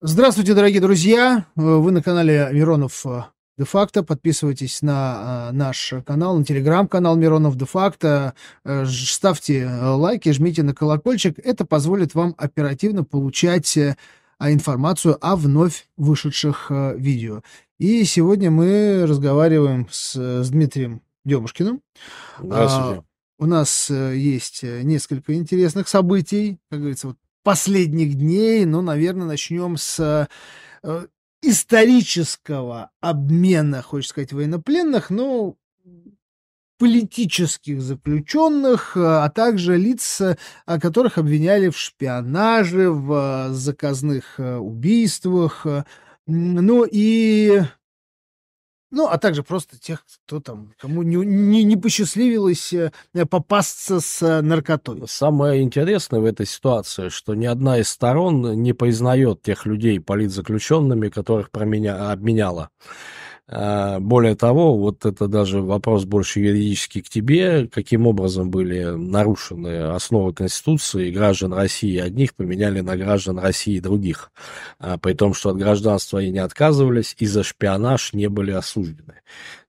Здравствуйте, дорогие друзья! Вы на канале Миронов э, Де-факто. Подписывайтесь на э, наш канал, на телеграм-канал Миронов Де-факто. Э, ставьте лайки, жмите на колокольчик. Это позволит вам оперативно получать а, информацию о вновь вышедших видео. И сегодня мы разговариваем с, с Дмитрием Демушкиным. Здравствуйте. А, у нас есть несколько интересных событий. Как говорится, вот последних дней. Ну, наверное, начнем с э, исторического обмена, хочется сказать, военнопленных, но политических заключенных, э, а также лиц, э, которых обвиняли в шпионаже, в э, заказных убийствах. Ну и ну, а также просто тех, кто там, кому не, не, не посчастливилось э, э, попасться с э, наркотой. Самое интересное в этой ситуации, что ни одна из сторон не признает тех людей политзаключенными, которых променя... обменяла. А, более того, вот это даже вопрос больше юридический к тебе, каким образом были нарушены основы Конституции, и граждан России одних поменяли на граждан России других, а, при том, что от гражданства они не отказывались и за шпионаж не были осуждены.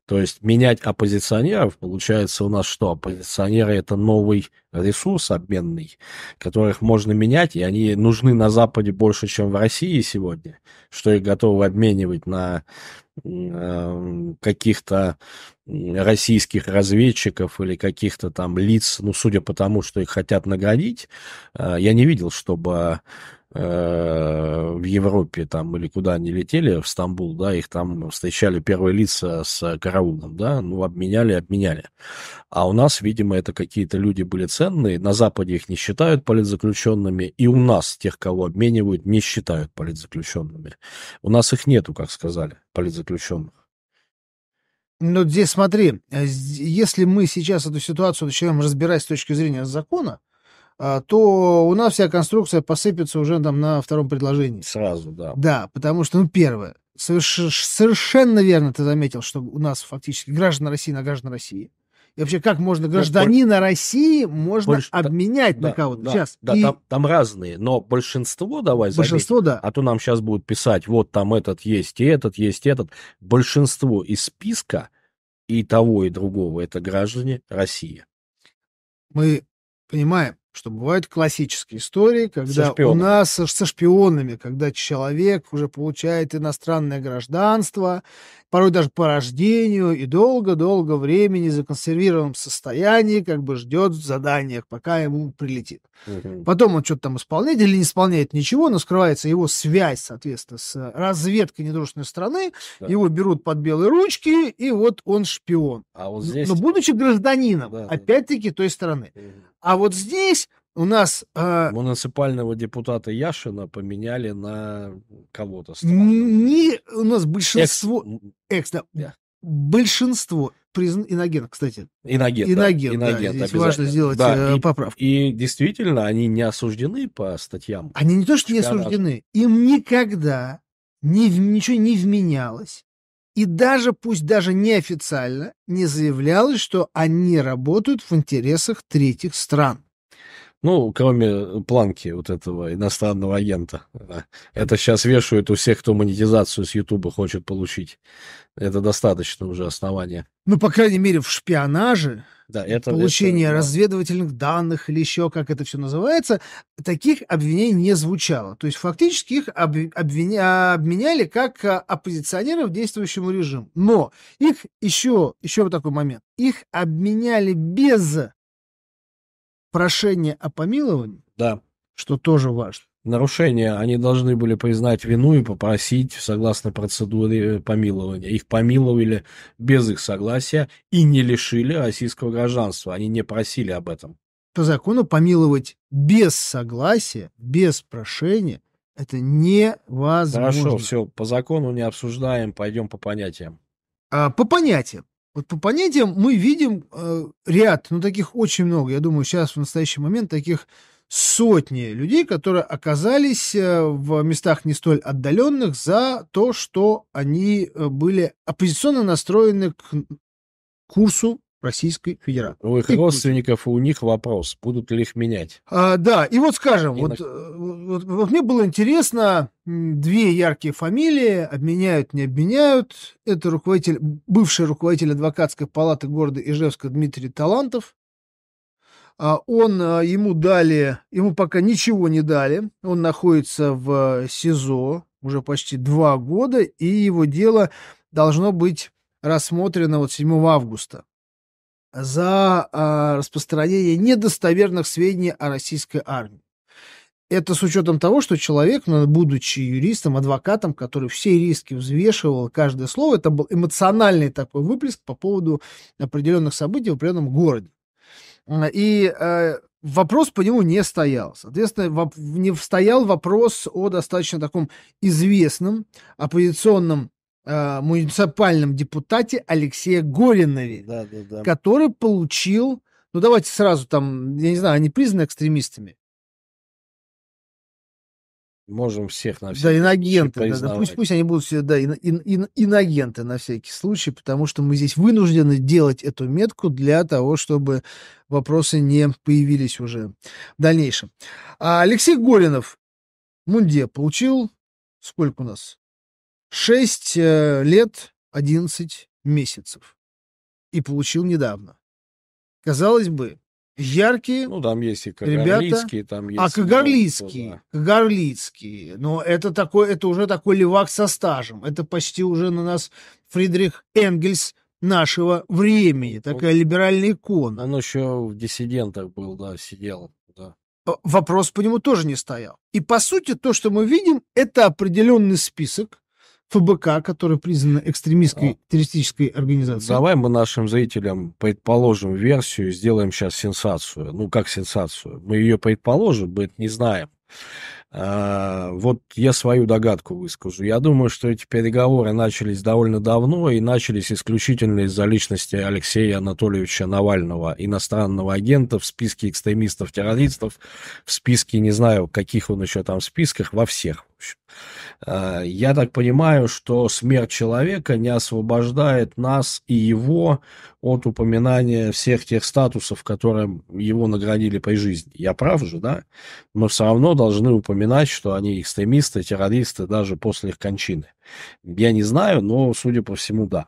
То есть менять оппозиционеров, получается у нас что? Оппозиционеры это новый ресурс обменный, которых можно менять, и они нужны на Западе больше, чем в России сегодня, что их готовы обменивать на э, каких-то российских разведчиков или каких-то там лиц, ну, судя по тому, что их хотят наградить, э, я не видел, чтобы Э, в Европе там или куда они летели, в Стамбул, да, их там встречали первые лица с караулом, да, ну, обменяли, обменяли. А у нас, видимо, это какие-то люди были ценные, на Западе их не считают политзаключенными, и у нас тех, кого обменивают, не считают политзаключенными. У нас их нету, как сказали, политзаключенных. Ну, здесь смотри, э, если мы сейчас эту ситуацию начнем разбирать с точки зрения закона, а, то у нас вся конструкция посыпется уже там на втором предложении. Сразу, да. Да, потому что, ну, первое, соверш... совершенно верно ты заметил, что у нас фактически граждан России на граждан России. И вообще, как можно гражданина ну, России можно больш... обменять да, на кого-то? Да, сейчас. да и... там, там разные, но большинство, давай Большинство, заметь, да. А то нам сейчас будут писать, вот там этот есть, и этот есть, и этот. Большинство из списка и того, и другого, это граждане России. Мы понимаем, что бывают классические истории, когда у нас со, шпионами, когда человек уже получает иностранное гражданство, порой даже по рождению, и долго-долго времени в законсервированном состоянии как бы ждет в заданиях, пока ему прилетит. mm Потом он что-то там исполняет или не исполняет ничего, но скрывается его связь, соответственно, с э, разведкой недружественной страны, да. его берут под белые ручки, и вот он шпион. А вот здесь... Но будучи гражданином, да, опять-таки, той страны. mm А вот здесь у нас... Э... Муниципального депутата Яшина поменяли на кого-то. Не, у нас большинство... Экс, Экс да. Yeah. Большинство призн... иноген, кстати. Иноген, иноген, да. иноген да. Здесь важно сделать да, э, и, поправку. И действительно, они не осуждены по статьям. Они не то, что не осуждены. Им никогда не, ничего не вменялось. И даже, пусть даже неофициально, не заявлялось, что они работают в интересах третьих стран. Ну, кроме планки вот этого иностранного агента. Э, это сейчас вешают у всех, кто монетизацию с Ютуба хочет получить. Это достаточно уже основание. Ну, по крайней мере, в шпионаже, да, это, получение это, да. разведывательных данных или еще как это все называется, таких обвинений не звучало. То есть фактически их об, обвиня, обменяли как э, оппозиционеров действующему режиму. Но их еще, еще вот такой момент, их обменяли без прошение о помиловании, да. что тоже важно. Нарушение, они должны были признать вину и попросить, согласно процедуре э, помилования. Их помиловали без их согласия и не лишили российского гражданства. Они не просили об этом. По закону помиловать без согласия, без прошения, это невозможно. Хорошо, все, по закону не обсуждаем, пойдем по понятиям. А, по понятиям. Вот по понятиям мы видим э, ряд, ну таких очень много. Я думаю, сейчас в настоящий момент таких сотни людей, которые оказались э, в местах не столь отдаленных за то, что они э, были оппозиционно настроены к курсу Российской Федерации. У их родственников у них вопрос, будут ли их менять. А, да, и вот скажем, и вот, на... вот, э, вот, вот мне было интересно, две яркие фамилии, обменяют, не обменяют. Это руководитель, бывший руководитель адвокатской палаты города Ижевска Дмитрий Талантов. А, он, э, ему дали, ему пока ничего не дали. Он находится в э, СИЗО уже почти два года, и его дело должно быть рассмотрено вот 7 августа за э, распространение недостоверных сведений о российской армии. Это с учетом того, что человек, ну, будучи юристом, адвокатом, который все риски взвешивал, каждое слово, это был эмоциональный такой выплеск по поводу определенных событий в определенном городе. И э, вопрос по нему не стоял. Соответственно, воп- не стоял вопрос о достаточно таком известном оппозиционном э, муниципальном депутате Алексея Горинове, да, да, да. который получил, ну давайте сразу там, я не знаю, они признаны экстремистами. Можем всех на всякий Да, инагенты. Да, да, пусть, пусть они будут все, да, ин, инагенты на всякий случай, потому что мы здесь вынуждены делать эту метку для того, чтобы вопросы не появились уже в дальнейшем. А Алексей Горинов, в Мунде, получил сколько у нас? Шесть э, лет одиннадцать месяцев. И получил недавно. Казалось бы, яркие. Ну, там есть и ребята. там а есть. А кагарлицкие, да. кагарлицкие. Но это такой, это уже такой левак со стажем. Это почти уже на нас Фридрих Энгельс нашего времени. Ну, такая ну, либеральная икона. Он еще в диссидентах был, да, сидел. Да. Вопрос по нему тоже не стоял. И по сути то, что мы видим, это определенный список ФБК, которая признана экстремистской а. террористической организацией. Давай мы нашим зрителям предположим версию, и сделаем сейчас сенсацию. Ну, как сенсацию? Мы ее предположим, мы это не знаем. А, вот я свою догадку выскажу. Я думаю, что эти переговоры начались довольно давно и начались исключительно из-за личности Алексея Анатольевича Навального, иностранного агента в списке экстремистов-террористов, в списке, не знаю, каких он еще там в списках, во всех Э, я так понимаю, что смерть человека не освобождает нас и его от упоминания всех тех статусов, которые его наградили при жизни. Я прав же, да? Мы все равно должны упоминать, что они экстремисты, террористы даже после их кончины. Я не знаю, но, судя по всему, да.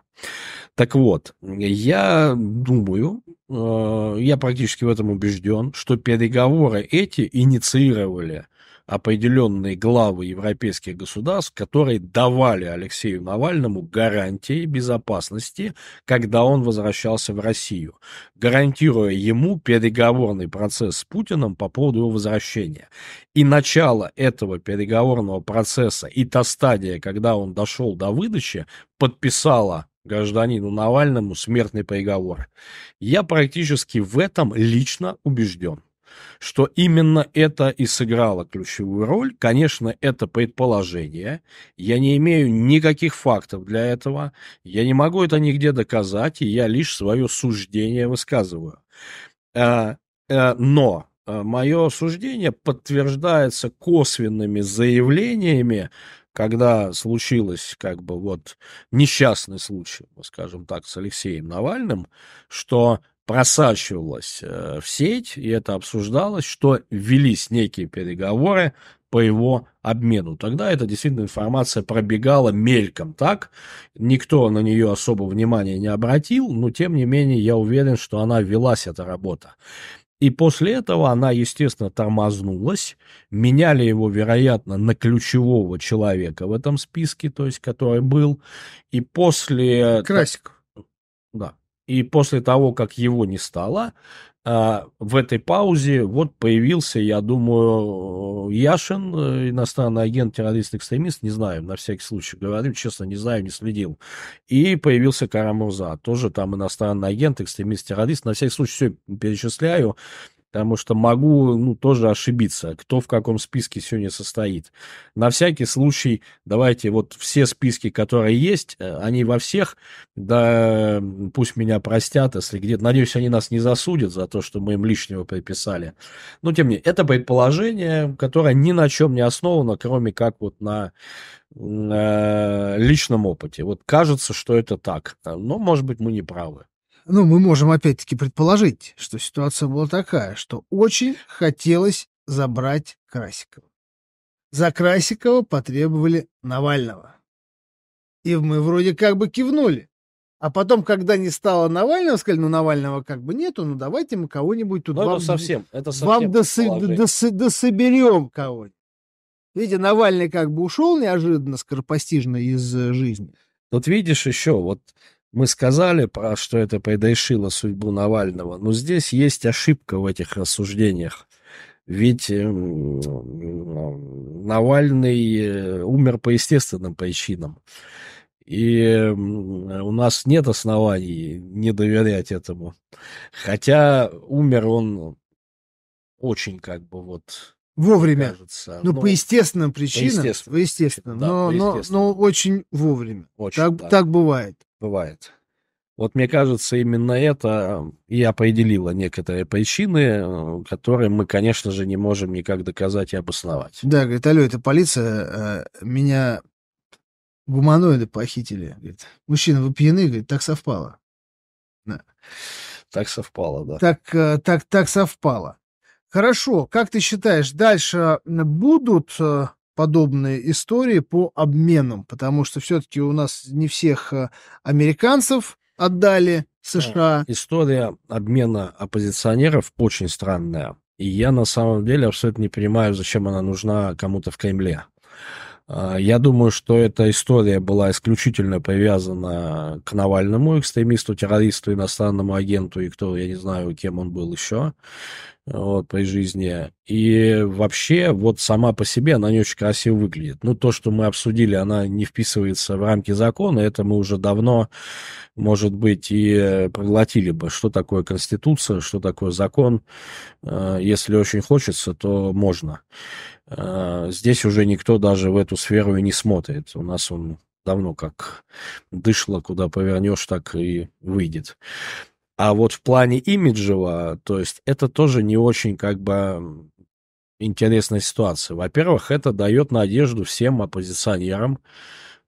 Так вот, я думаю, э, я практически в этом убежден, что переговоры эти инициировали определенные главы европейских государств, которые давали Алексею Навальному гарантии безопасности, когда он возвращался в Россию, гарантируя ему переговорный процесс с Путиным по поводу его возвращения. И начало этого переговорного процесса и та стадия, когда он дошел до выдачи, подписала гражданину Навальному смертный приговор. Я практически в этом лично убежден что именно это и сыграло ключевую роль. Конечно, это предположение. Я не имею никаких фактов для этого. Я не могу это нигде доказать, и я лишь свое суждение высказываю. А, э, но э, мое суждение подтверждается косвенными заявлениями, когда случилось как бы вот несчастный случай, скажем так, с Алексеем Навальным, что просачивалось э, в сеть, и это обсуждалось, что велись некие переговоры по его обмену. Тогда эта действительно информация пробегала мельком так, никто на нее особо внимания не обратил, но тем не менее я уверен, что она велась, эта работа. И после этого она, естественно, тормознулась, меняли его, вероятно, на ключевого человека в этом списке, то есть который был, и после... Э, Красиков. И после того, как его не стало, а, в этой паузе вот появился, я думаю, Яшин, э, иностранный агент, террорист, экстремист, не знаю, на всякий случай говорю, честно, не знаю, не следил. И появился Карамурза, тоже там иностранный агент, экстремист, террорист, на всякий случай все перечисляю потому что могу ну, тоже ошибиться, кто в каком списке сегодня состоит. На всякий случай давайте вот все списки, которые есть, э, они во всех, да пусть меня простят, если где-то, надеюсь, они нас не засудят за то, что мы им лишнего приписали. Но тем не менее, это предположение, которое ни на чем не основано, кроме как вот на э, личном опыте. Вот кажется, что это так. А, но, может быть, мы не правы. Ну, мы можем опять-таки предположить, что ситуация была такая, что очень хотелось забрать Красикова. За Красикова потребовали Навального. И мы вроде как бы кивнули. А потом, когда не стало Навального, сказали, ну, Навального как бы нету, ну, давайте мы кого-нибудь тут Но ну, вам, это совсем, это совсем вам досы, досы, дособерем кого-нибудь. Видите, Навальный как бы ушел неожиданно, скоропостижно из э, жизни. Тут видишь еще, вот мы сказали, про что это предрешило судьбу Навального, но здесь есть ошибка в этих рассуждениях. Ведь э, Навальный э, умер по естественным причинам. И у нас нет оснований не доверять этому. Хотя умер он очень как бы вот Вовремя. Кажется. Но, ну, но по естественным причинам. По естественным. По естественным да, но, по естественным. Но, но очень вовремя. Очень, так, да. так бывает бывает. Вот мне кажется, именно это э, и определило некоторые причины, э, которые мы, конечно же, не можем никак доказать и обосновать. Да, говорит, алло, это полиция, э, меня гуманоиды похитили. Говорит, мужчина, вы пьяны? Говорит, так совпало. Да. Так совпало, да. Так, так, так совпало. Хорошо, как ты считаешь, дальше будут подобные истории по обменам, потому что все-таки у нас не всех э, американцев отдали США. История обмена оппозиционеров очень странная. И я на самом деле абсолютно не понимаю, зачем она нужна кому-то в Кремле. А, я думаю, что эта история была исключительно привязана к Навальному, экстремисту, террористу, иностранному агенту и кто, я не знаю, кем он был еще вот, при жизни. И вообще, вот сама по себе она не очень красиво выглядит. Ну, то, что мы обсудили, она не вписывается в рамки закона, это мы уже давно, может быть, и проглотили бы, что такое Конституция, что такое закон. Э, если очень хочется, то можно. Э, здесь уже никто даже в эту сферу и не смотрит. У нас он давно как дышло, куда повернешь, так и выйдет. А вот в плане имиджево, то есть это тоже не очень как бы интересная ситуация. Во-первых, это дает надежду всем оппозиционерам,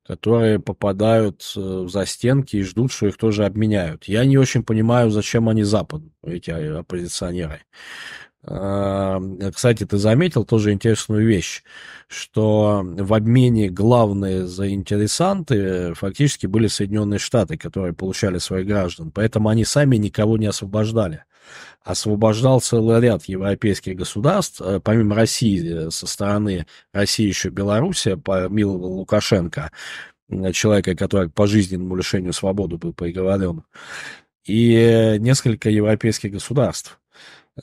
которые попадают в э, застенки и ждут, что их тоже обменяют. Я не очень понимаю, зачем они запад, эти оппозиционеры. А, кстати, ты заметил тоже интересную вещь, что в обмене главные заинтересанты фактически были Соединенные Штаты, которые получали своих граждан, поэтому они сами никого не освобождали. Освобождал целый ряд европейских государств, э, помимо России, э, со стороны России еще Белоруссия, э, помиловал Лукашенко, человека, который по жизненному лишению свободы был приговорен, и несколько европейских государств.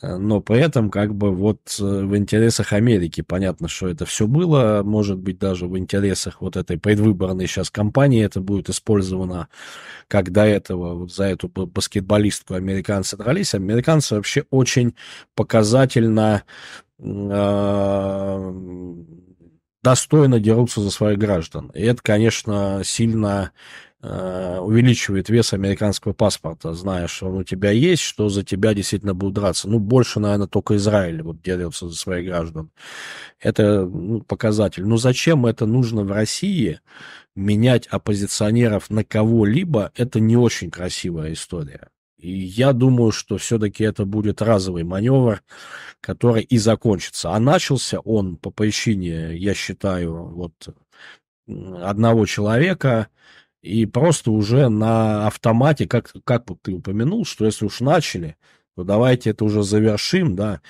Э, но при этом как бы вот э, в интересах Америки понятно, что это все было, может быть даже в интересах вот этой предвыборной сейчас кампании это будет использовано, как до этого вот за эту баскетболистку американцы дрались. Американцы вообще очень показательно э, достойно дерутся за своих граждан. И это, конечно, сильно Э, увеличивает вес американского паспорта, зная, что он у тебя есть, что за тебя действительно будут драться. Ну, больше, наверное, только Израиль вот делается за своих граждан. Это ну, показатель. Но зачем это нужно в России? Менять оппозиционеров на кого-либо – это не очень красивая история. И я думаю, что все-таки это будет разовый маневр, который и закончится. А начался он по причине, я считаю, вот одного человека – и просто уже на автомате, как, как ты упомянул, что если уж начали, то давайте это уже завершим, да,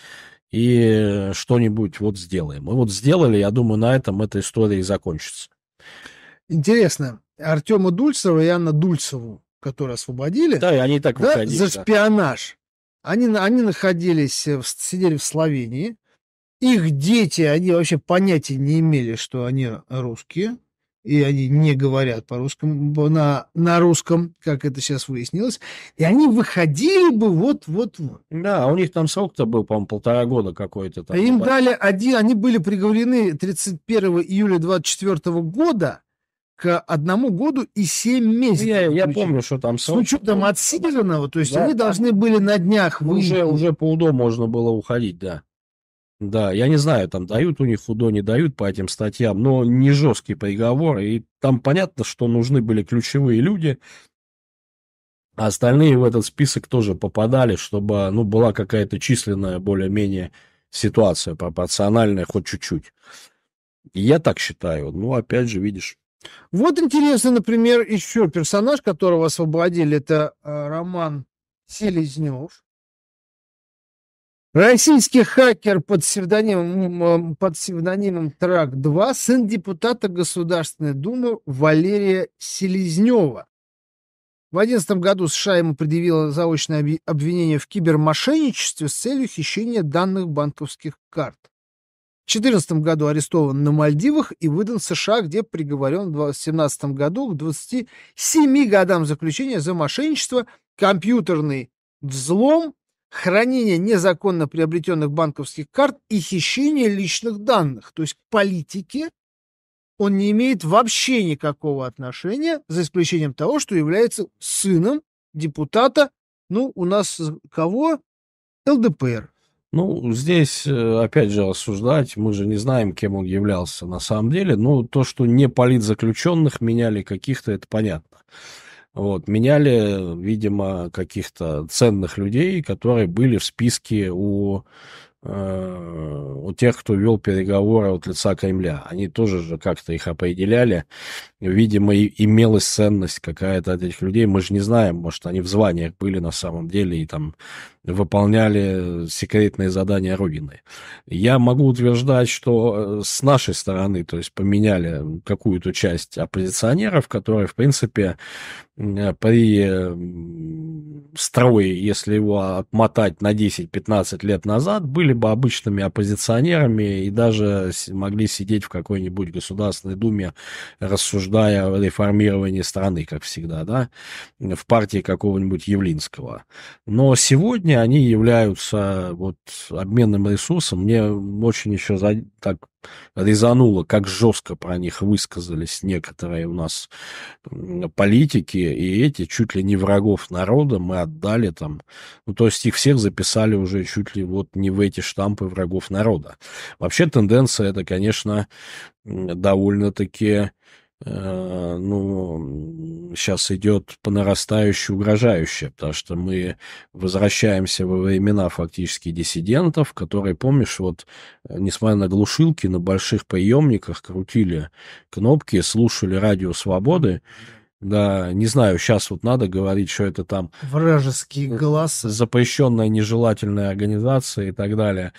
и что-нибудь вот сделаем. Мы вот сделали, я думаю, на этом эта история и закончится. Интересно, Артема Дульцева и Анна Дульцеву, которые освободили, да, и они так да, выходили, за шпионаж. Да. Они, они находились, сидели в Словении. Их дети, они вообще понятия не имели, что они русские и они не говорят по русскому, на, на русском, как это сейчас выяснилось, и они выходили бы вот вот Да, а у них там срок-то был, по-моему, полтора года какой-то. Там, Им дали один, они были приговорены 31 июля 24 года к одному году и 7 месяцев. Я, я помню, что там... Срок... С учетом отсиженного, то есть да, они должны были на днях выйти. Уже, уже по УДО можно было уходить, да. Да, я не знаю, там дают у них УДО, не дают по этим статьям, но не жесткий приговор. И там понятно, что нужны были ключевые люди, а остальные в этот список тоже попадали, чтобы ну, была какая-то численная более-менее ситуация пропорциональная хоть чуть-чуть. Я так считаю. Ну, опять же, видишь. Вот интересно, например, еще персонаж, которого освободили, это э, Роман Селезнев. Российский хакер под псевдонимом, под псевдонимом Трак-2, сын депутата Государственной Думы Валерия Селезнева. В 2011 году США ему предъявило заочное обвинение в кибермошенничестве с целью хищения данных банковских карт. В 2014 году арестован на Мальдивах и выдан в США, где приговорен в 2017 году к 27 годам заключения за мошенничество, компьютерный взлом хранение незаконно приобретенных банковских карт и хищение личных данных. То есть к политике он не имеет вообще никакого отношения, за исключением того, что является сыном депутата, ну, у нас кого? ЛДПР. Ну, здесь, э, опять же, осуждать мы же не знаем, кем он являлся на самом деле, но то, что не политзаключенных меняли каких-то, это понятно. Вот, меняли, видимо, каких-то ценных людей, которые были в списке у, э, у тех, кто вел переговоры от лица Кремля. Они тоже же как-то их определяли. Видимо, и, имелась ценность какая-то от этих людей. Мы же не знаем, может, они в званиях были на самом деле и там выполняли секретные задания Родины. Я могу утверждать, что э, с нашей стороны, то есть поменяли какую-то часть оппозиционеров, которые, в принципе, Э, при строе, если его отмотать на 10-15 лет назад, были бы обычными оппозиционерами и даже могли сидеть в какой-нибудь Государственной Думе, рассуждая о реформировании страны, как всегда, да, в партии какого-нибудь Явлинского. Но сегодня они являются вот обменным ресурсом. Мне очень еще так резануло, как жестко про них высказались некоторые у нас политики, и эти чуть ли не врагов народа мы отдали там, ну, то есть их всех записали уже чуть ли вот не в эти штампы врагов народа. Вообще тенденция это, конечно, довольно-таки Э, ну, сейчас идет по нарастающей угрожающе, потому что мы возвращаемся во времена фактически диссидентов, которые, помнишь, вот, э, несмотря на глушилки, на больших приемниках крутили кнопки, слушали радио «Свободы», да, не знаю, сейчас вот надо говорить, что это там... Вражеские э, голоса. Запрещенная нежелательная организация и так далее.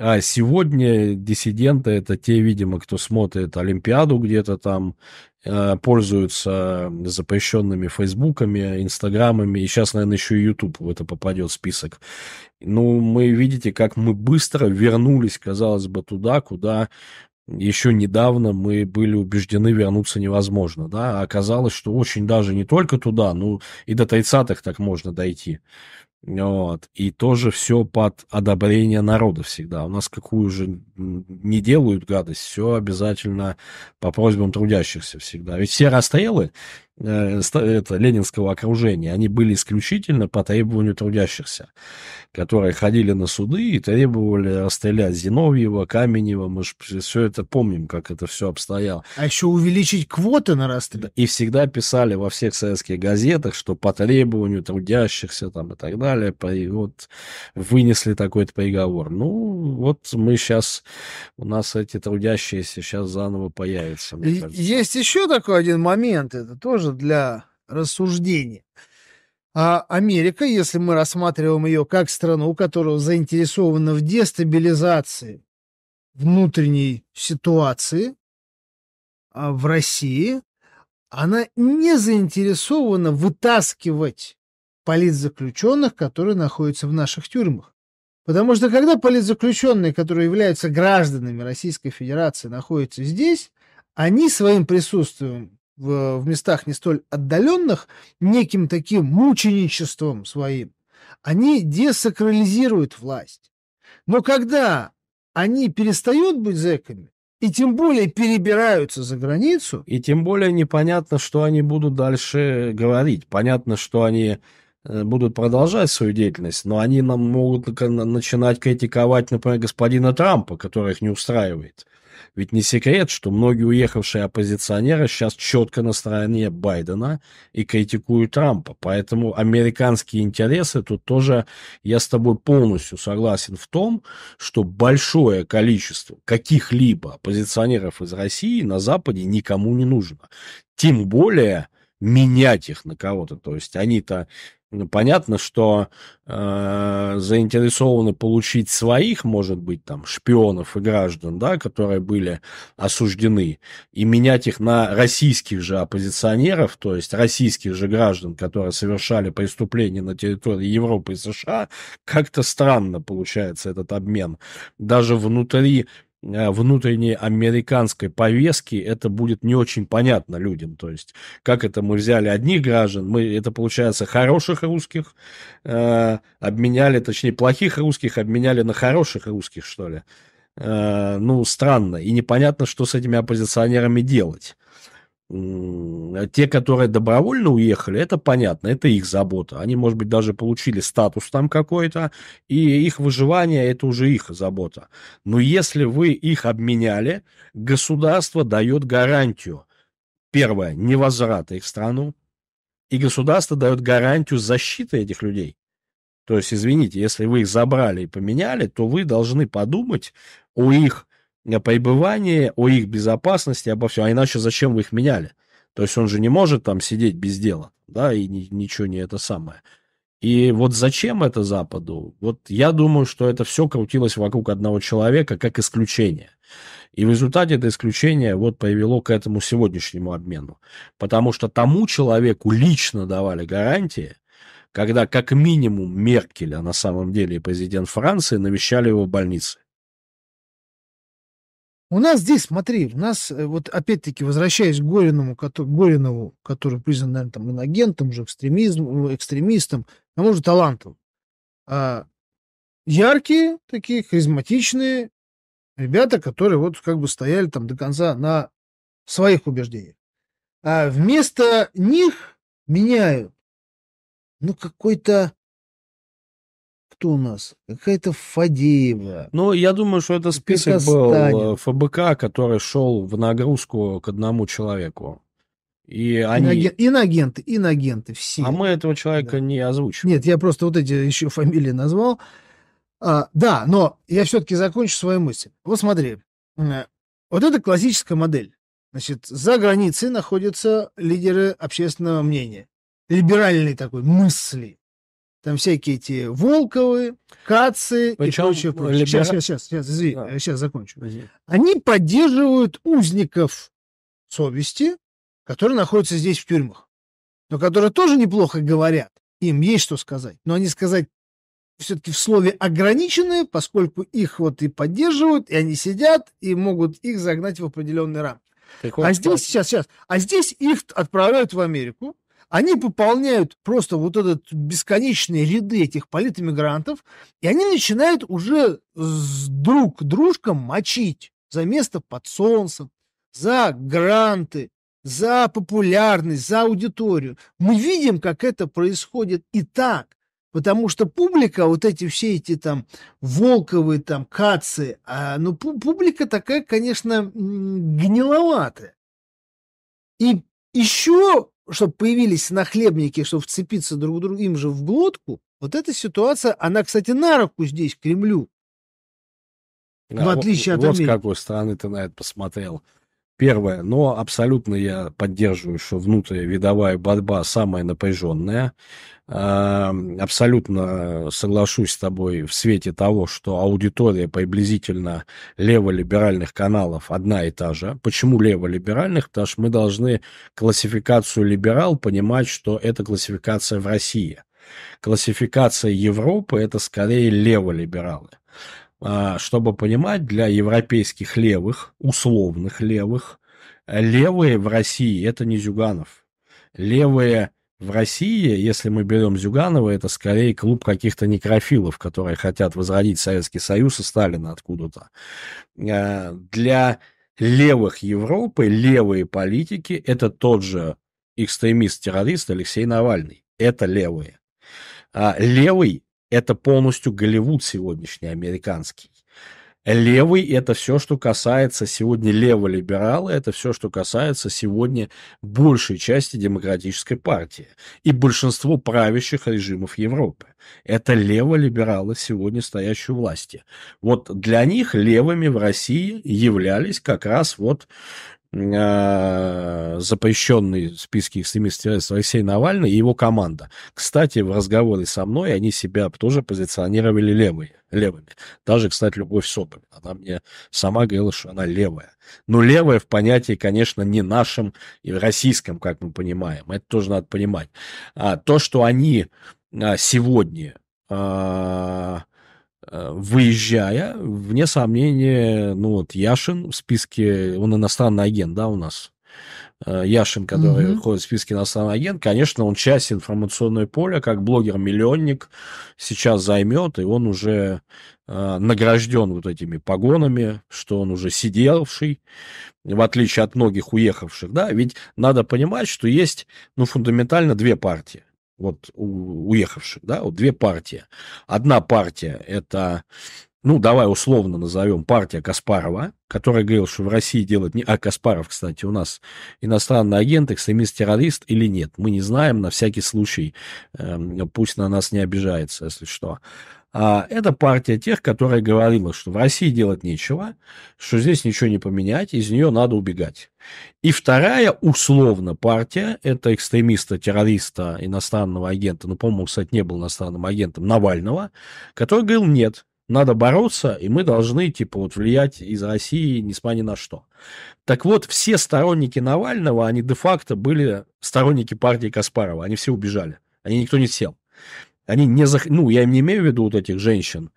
А сегодня диссиденты это те, видимо, кто смотрит Олимпиаду где-то там, э, пользуются запрещенными Фейсбуками, Инстаграмами, и сейчас, наверное, еще и ютуб в это попадет в список. Ну, мы видите, как мы быстро вернулись, казалось бы, туда, куда еще недавно мы были убеждены вернуться невозможно, да, а оказалось, что очень даже не только туда, ну и до 30-х так можно дойти. Вот. И тоже все под одобрение народа всегда. У нас какую же не делают гадость, все обязательно по просьбам трудящихся всегда. Ведь все расстрелы Э, это, ленинского окружения, они были исключительно по требованию трудящихся, которые ходили на суды и требовали расстрелять Зиновьева, Каменева. Мы же все это помним, как это все обстояло. А еще увеличить квоты на расстрел. И всегда писали во всех советских газетах, что по требованию трудящихся там и так далее, при, вот вынесли такой-то приговор. Ну, вот мы сейчас, у нас эти трудящиеся сейчас заново появятся. Есть еще такой один момент, это тоже тоже для рассуждения. А Америка, если мы рассматриваем ее как страну, которая заинтересована в дестабилизации внутренней ситуации а в России, она не заинтересована вытаскивать политзаключенных, которые находятся в наших тюрьмах. Потому что когда политзаключенные, которые являются гражданами Российской Федерации, находятся здесь, они своим присутствием в, в местах не столь отдаленных неким таким мученичеством своим, они десакрализируют власть. Но когда они перестают быть зэками, и тем более перебираются за границу... И тем более непонятно, что они будут дальше говорить. Понятно, что они э, будут продолжать свою деятельность, но они нам могут начинать критиковать, например, господина Трампа, который их не устраивает. Ведь не секрет, что многие уехавшие оппозиционеры сейчас четко на стороне Байдена и критикуют Трампа. Поэтому американские интересы тут тоже я с тобой полностью согласен в том, что большое количество каких-либо оппозиционеров из России на Западе никому не нужно. Тем более, менять их на кого-то. То есть они-то ну, понятно, что э, заинтересованы получить своих, может быть, там шпионов и граждан, да, которые были осуждены, и менять их на российских же оппозиционеров, то есть российских же граждан, которые совершали преступления на территории Европы и США, как-то странно получается этот обмен. Даже внутри а, внутренней американской повестки это будет не очень понятно людям. То есть, как это мы взяли одних граждан, мы это, получается, хороших русских э, обменяли, точнее, плохих русских обменяли на хороших русских, что ли. Э, ну, странно. И непонятно, что с этими оппозиционерами делать. А те, которые добровольно уехали, это понятно, это их забота. Они, может быть, даже получили статус там какой-то, и их выживание – это уже их забота. Но если вы их обменяли, государство дает гарантию. Первое – невозврата их в страну. И государство дает гарантию защиты этих людей. То есть, извините, если вы их забрали и поменяли, то вы должны подумать о их Э, пребывании, о их безопасности, обо всем. А иначе зачем вы их меняли? То есть он же не может там сидеть без дела, да, и ни, ничего не это самое. И вот зачем это Западу? Вот я думаю, что это все крутилось вокруг одного человека как исключение. И в результате это исключение вот привело к этому сегодняшнему обмену. Потому что тому человеку лично давали гарантии, когда как минимум Меркель, а на самом деле и президент Франции, навещали его в больнице. У нас здесь, смотри, у нас, э, вот опять-таки, возвращаясь к Гориному, который, Горинову, который признан, наверное, там, иногентом уже экстремизм, э, экстремистом, а может, талантом. А, яркие, такие харизматичные ребята, которые вот как бы стояли там до конца на своих убеждениях. А вместо них меняют, ну, какой-то кто у нас? Какая-то Фадеева. Ну, я думаю, что это список был э, ФБК, который шел в нагрузку к одному человеку. И они... Иноген... Иноагенты, все. А мы этого человека да. не озвучим. Нет, я просто вот эти еще фамилии назвал. А, да, но я все-таки закончу свою мысль. Вот смотри, вот это классическая модель. Значит, за границей находятся лидеры общественного мнения, либеральной такой мысли там всякие эти Волковы, Кацы Причем, и прочее. прочее. Либера... Сейчас, сейчас, сейчас, извини, а. сейчас закончу. Извини. Они поддерживают узников совести, которые находятся здесь в тюрьмах, но которые тоже неплохо говорят. Им есть что сказать, но они сказать все-таки в слове ограничены, поскольку их вот и поддерживают, и они сидят, и могут их загнать в определенный рамки. а здесь сейчас, сейчас, а здесь их отправляют в Америку, они пополняют просто вот этот бесконечные ряды этих политэмигрантов, и они начинают уже с друг дружком мочить за место под солнцем, за гранты, за популярность, за аудиторию. Мы видим, как это происходит и так. Потому что публика, вот эти все эти там волковые там кацы, а, ну публика такая, конечно, гниловатая. И еще чтобы появились нахлебники, чтобы вцепиться друг другу им же в глотку, вот эта ситуация, она, кстати, на руку здесь Кремлю. Да, в отличие вот, от Америки. Вот с какой стороны ты на это посмотрел. Первое, но абсолютно я поддерживаю, что внутривидовая борьба самая напряженная. А, абсолютно соглашусь с тобой в свете того, что аудитория приблизительно леволиберальных каналов одна и та же. Почему леволиберальных? Потому что мы должны классификацию либерал понимать, что это классификация в России. Классификация Европы – это скорее леволибералы. А, чтобы понимать, для европейских левых, условных левых, левые в России – это не Зюганов. Левые в России, если мы берем Зюганова, это скорее клуб каких-то некрофилов, которые хотят возродить Советский Союз и Сталина откуда-то. А, для левых Европы, левые политики – это тот же экстремист-террорист Алексей Навальный. Это левые. А левый это полностью Голливуд сегодняшний, американский. Левый – это все, что касается сегодня леволиберала, это все, что касается сегодня большей части демократической партии и большинство правящих режимов Европы. Это леволибералы сегодня стоящие у власти. Вот для них левыми в России являлись как раз вот а, запрещенный в списке экстремистов Алексей Навальный и его команда. Кстати, в разговоре со мной они себя тоже позиционировали левыми, левыми. Даже, кстати, Любовь Соболь. Она мне сама говорила, что она левая. Но левая в понятии, конечно, не нашем и российском, как мы понимаем. Это тоже надо понимать. А, то, что они а, сегодня а, Э, выезжая, вне сомнения, ну вот Яшин в списке, он иностранный агент, да, у нас. Э, Яшин, который угу. Mm ходит в списке иностранный агент, конечно, он часть информационного поля, как блогер-миллионник сейчас займет, и он уже э, награжден вот этими погонами, что он уже сидевший, в отличие от многих уехавших, да, ведь надо понимать, что есть, ну, фундаментально две партии вот у, уехавших, да, вот две партии. Одна партия это ну, давай условно назовем партия Каспарова, которая говорил, что в России делать не... А Каспаров, кстати, у нас иностранный агент, экстремист-террорист или нет. Мы не знаем, на всякий случай. Эм, пусть на нас не обижается, если что. А это партия тех, которая говорила, что в России делать нечего, что здесь ничего не поменять, из нее надо убегать. И вторая, условно, партия, это экстремиста, террориста, иностранного агента, ну, по-моему, кстати, не был иностранным агентом, Навального, который говорил, нет, надо бороться, и мы должны, типа, вот влиять из России, несмотря ни на что. Так вот, все сторонники Навального, они де-факто были сторонники партии Каспарова, они все убежали, они никто не сел. Они не зах... Ну, я не имею в виду вот этих женщин,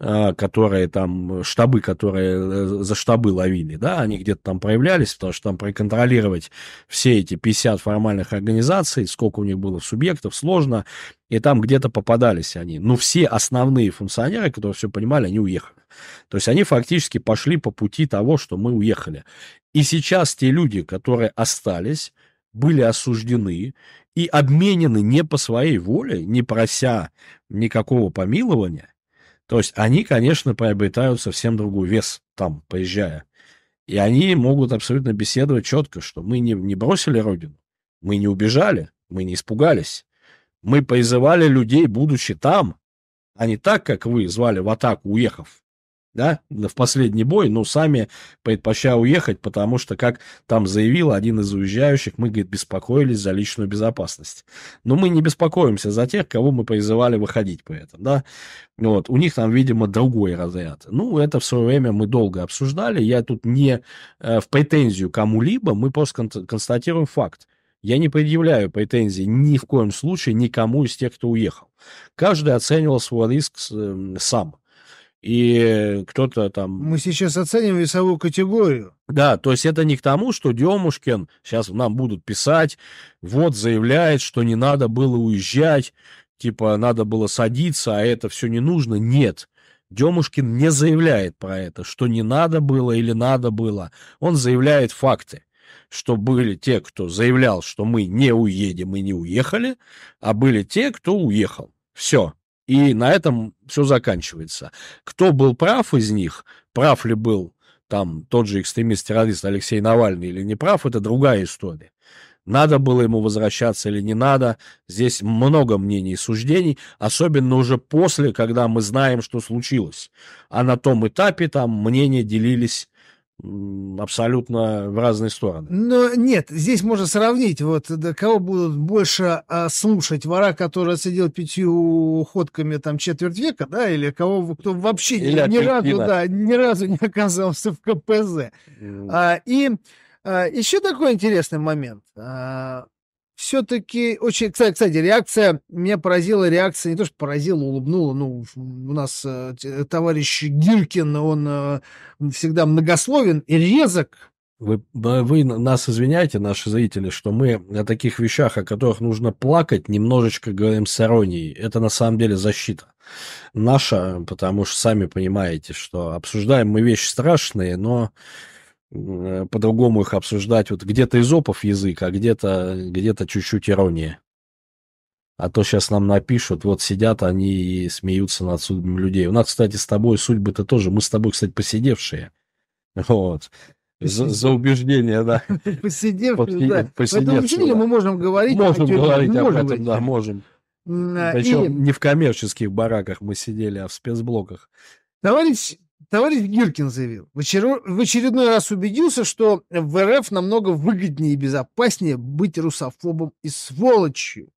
а, которые там, штабы, которые э, за штабы ловили, да, они где-то там проявлялись, потому что там проконтролировать все эти 50 формальных организаций, сколько у них было субъектов, сложно, и там где-то попадались они. Но все основные функционеры, которые все понимали, они уехали. То есть они фактически пошли по пути того, что мы уехали. И сейчас те люди, которые остались, были осуждены, и обменены не по своей воле, не прося никакого помилования, то есть они, конечно, приобретают совсем другой вес там, поезжая. И они могут абсолютно беседовать четко, что мы не, не бросили Родину, мы не убежали, мы не испугались. Мы призывали людей, будучи там, а не так, как вы звали в атаку, уехав да, в последний бой, но ну, сами предпоча уехать, потому что, как там заявил один из уезжающих, мы, говорит, беспокоились за личную безопасность. Но мы не беспокоимся за тех, кого мы призывали выходить по этому. да. Вот, у них там, видимо, другой разряд. Ну, это в свое время мы долго обсуждали, я тут не э, в претензию кому-либо, мы просто констатируем факт. Я не предъявляю претензий ни в коем случае никому из тех, кто уехал. Каждый оценивал свой риск эм, сам и кто-то там... Мы сейчас оценим весовую категорию. Да, то есть это не к тому, что Демушкин, сейчас нам будут писать, вот заявляет, что не надо было уезжать, типа надо было садиться, а это все не нужно. Нет, Демушкин не заявляет про это, что не надо было или надо было. Он заявляет факты что были те, кто заявлял, что мы не уедем и не уехали, а были те, кто уехал. Все. И на этом все заканчивается. Кто был прав из них, прав ли был там тот же экстремист-террорист Алексей Навальный или не прав, это другая история. Надо было ему возвращаться или не надо. Здесь много мнений и суждений, особенно уже после, когда мы знаем, что случилось. А на том этапе там мнения делились абсолютно в разные стороны. Но нет, здесь можно сравнить, вот да, кого будут больше а, слушать, вора, который сидел пятью ходками там четверть века, да, или кого кто вообще или ни, ни разу, да, ни разу не оказался в КПЗ. Mm. А, и а, еще такой интересный момент. А, все-таки очень... Кстати, кстати, реакция... Меня поразила реакция... Не то, что поразила, улыбнула. Ну, у нас э, товарищ Гиркин, он э, всегда многословен и резок. Вы, вы нас извиняйте, наши зрители, что мы о таких вещах, о которых нужно плакать, немножечко говорим с иронией. Это на самом деле защита наша, потому что сами понимаете, что обсуждаем мы вещи страшные, но Э, по-другому их обсуждать. Вот где-то изопов язык, а где-то где чуть-чуть ирония. А то сейчас нам напишут, вот сидят они и смеются над судьбами людей. У нас, кстати, с тобой судьбы-то тоже. Мы с тобой, кстати, посидевшие. Вот. За, за убеждение, да. Посидевшие, да. Посидевшие, убеждение мы можем говорить. А можем говорить об этом, да, можем. А, Причем не в коммерческих бараках мы сидели, а в спецблоках. Товарищ Товарищ Гиркин заявил, в, очередной раз убедился, что в РФ намного выгоднее и безопаснее быть русофобом и сволочью,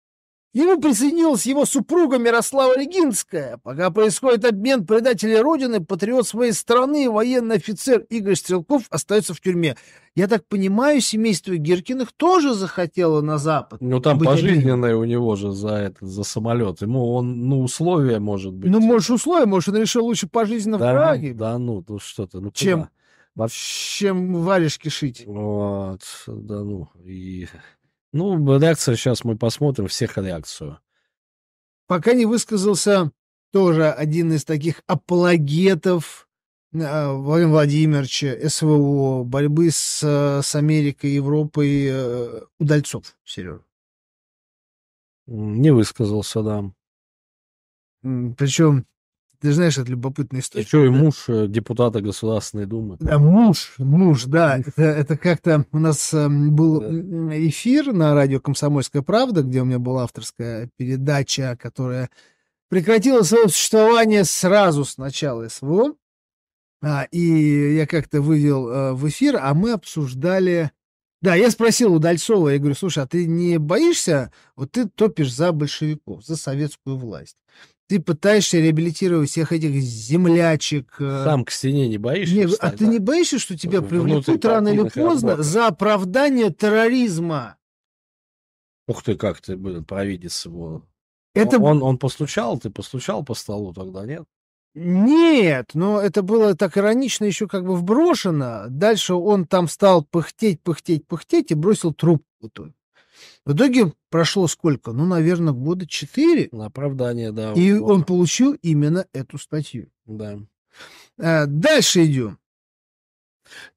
Ему присоединилась его супруга Мирослава Регинская. Пока происходит обмен предателей Родины, патриот своей страны, военный офицер Игорь Стрелков остается в тюрьме. Я так понимаю, семейство Гиркиных тоже захотело на Запад. Ну, там пожизненное у него же за этот за самолет. Ему он, ну, условия, может быть. Ну, может, условия, может, он решил лучше пожизненно да, в Праге. Ну, да, ну, тут ну что-то. Ну, чем? Куда? Вообще... Чем варежки шить. Вот, да ну, и... Ну, реакция сейчас мы посмотрим, всех реакцию. Пока не высказался тоже один из таких апологетов э, Владимира Владимировича, СВО, борьбы с, э, с Америкой, Европой, э, удальцов, Сережа. Не высказался, да. Причем ты знаешь, это любопытная история. Еще и муж э, депутата Государственной Думы. Да, муж, муж, да. Это, это как-то у нас эм, был э, эфир на радио «Комсомольская правда», где у меня была авторская передача, которая прекратила свое существование сразу с начала СВО. А, и я как-то вывел э, в эфир, а мы обсуждали... Да, я спросил у Дальцова, я говорю, слушай, а ты не боишься, вот ты топишь за большевиков, за советскую власть ты пытаешься реабилитировать всех этих землячек. Э, Сам к стене не боишься? Не, встать, а ты не боишься, что тебя привлекут рано или поздно работы. за оправдание терроризма? Ух ты, как ты, блин, провидец его. Это... Он, он, постучал, ты постучал по столу, тогда нет? Нет, но это было так иронично еще как бы вброшено. Дальше он там стал пыхтеть, пыхтеть, пыхтеть и бросил трубку. В итоге прошло сколько? Ну, наверное, года четыре. На оправдание, да. И вот. он получил именно эту статью. Да. А, дальше идем.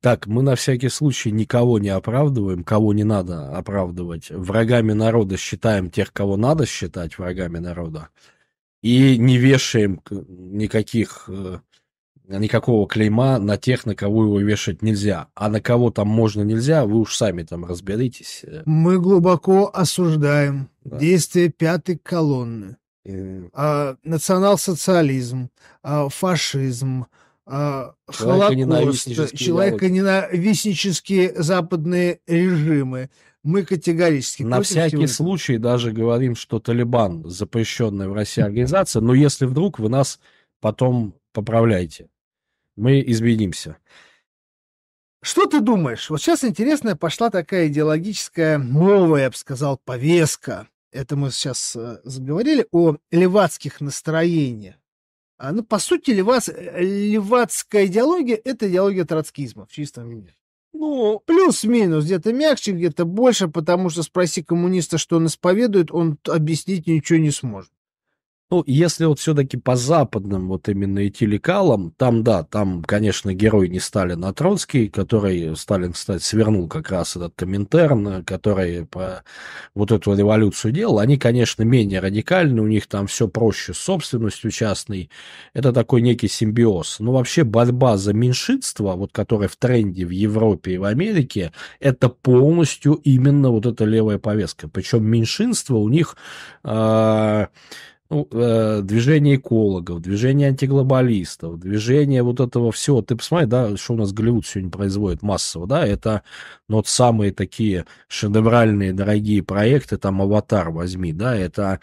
Так, мы на всякий случай никого не оправдываем, кого не надо оправдывать. Врагами народа считаем тех, кого надо считать врагами народа. И не вешаем никаких э, никакого клейма на тех, на кого его вешать нельзя. А на кого там можно нельзя, вы уж сами там разберитесь. Э. Мы глубоко осуждаем да. действия пятой колонны. И... А, национал-социализм, а, фашизм, а, холокост, человеконенавистнические западные режимы. Мы категорически На всякий всего. случай даже говорим, что Талибан запрещенная в России организация, но если вдруг вы нас потом поправляете мы изменимся. Что ты думаешь? Вот сейчас интересная пошла такая идеологическая новая, я бы сказал, повестка. Это мы сейчас э, заговорили о левацких настроениях. А, ну, по сути, левац, э, левацкая идеология – это идеология троцкизма в чистом виде. Ну, плюс-минус, где-то мягче, где-то больше, потому что спроси коммуниста, что он исповедует, он объяснить ничего не сможет. Ну, если вот все-таки по западным вот именно идти лекалам, там, да, там, конечно, герой не Сталин, а Троцкий, который, э, Сталин, кстати, свернул как раз этот Коминтерн, э, который по, вот эту революцию делал. Они, конечно, менее радикальны, у них там все проще с собственностью частной. Это такой некий симбиоз. Но вообще борьба за меньшинство, вот которое в тренде в Европе и в Америке, это полностью именно вот эта левая повестка. Причем меньшинство у них... Э- ну, э, движение экологов, движение антиглобалистов, движение вот этого всего. Ты посмотри, да, что у нас Голливуд сегодня производит массово, да, это ну, вот самые такие шедевральные дорогие проекты, там «Аватар» возьми, да, это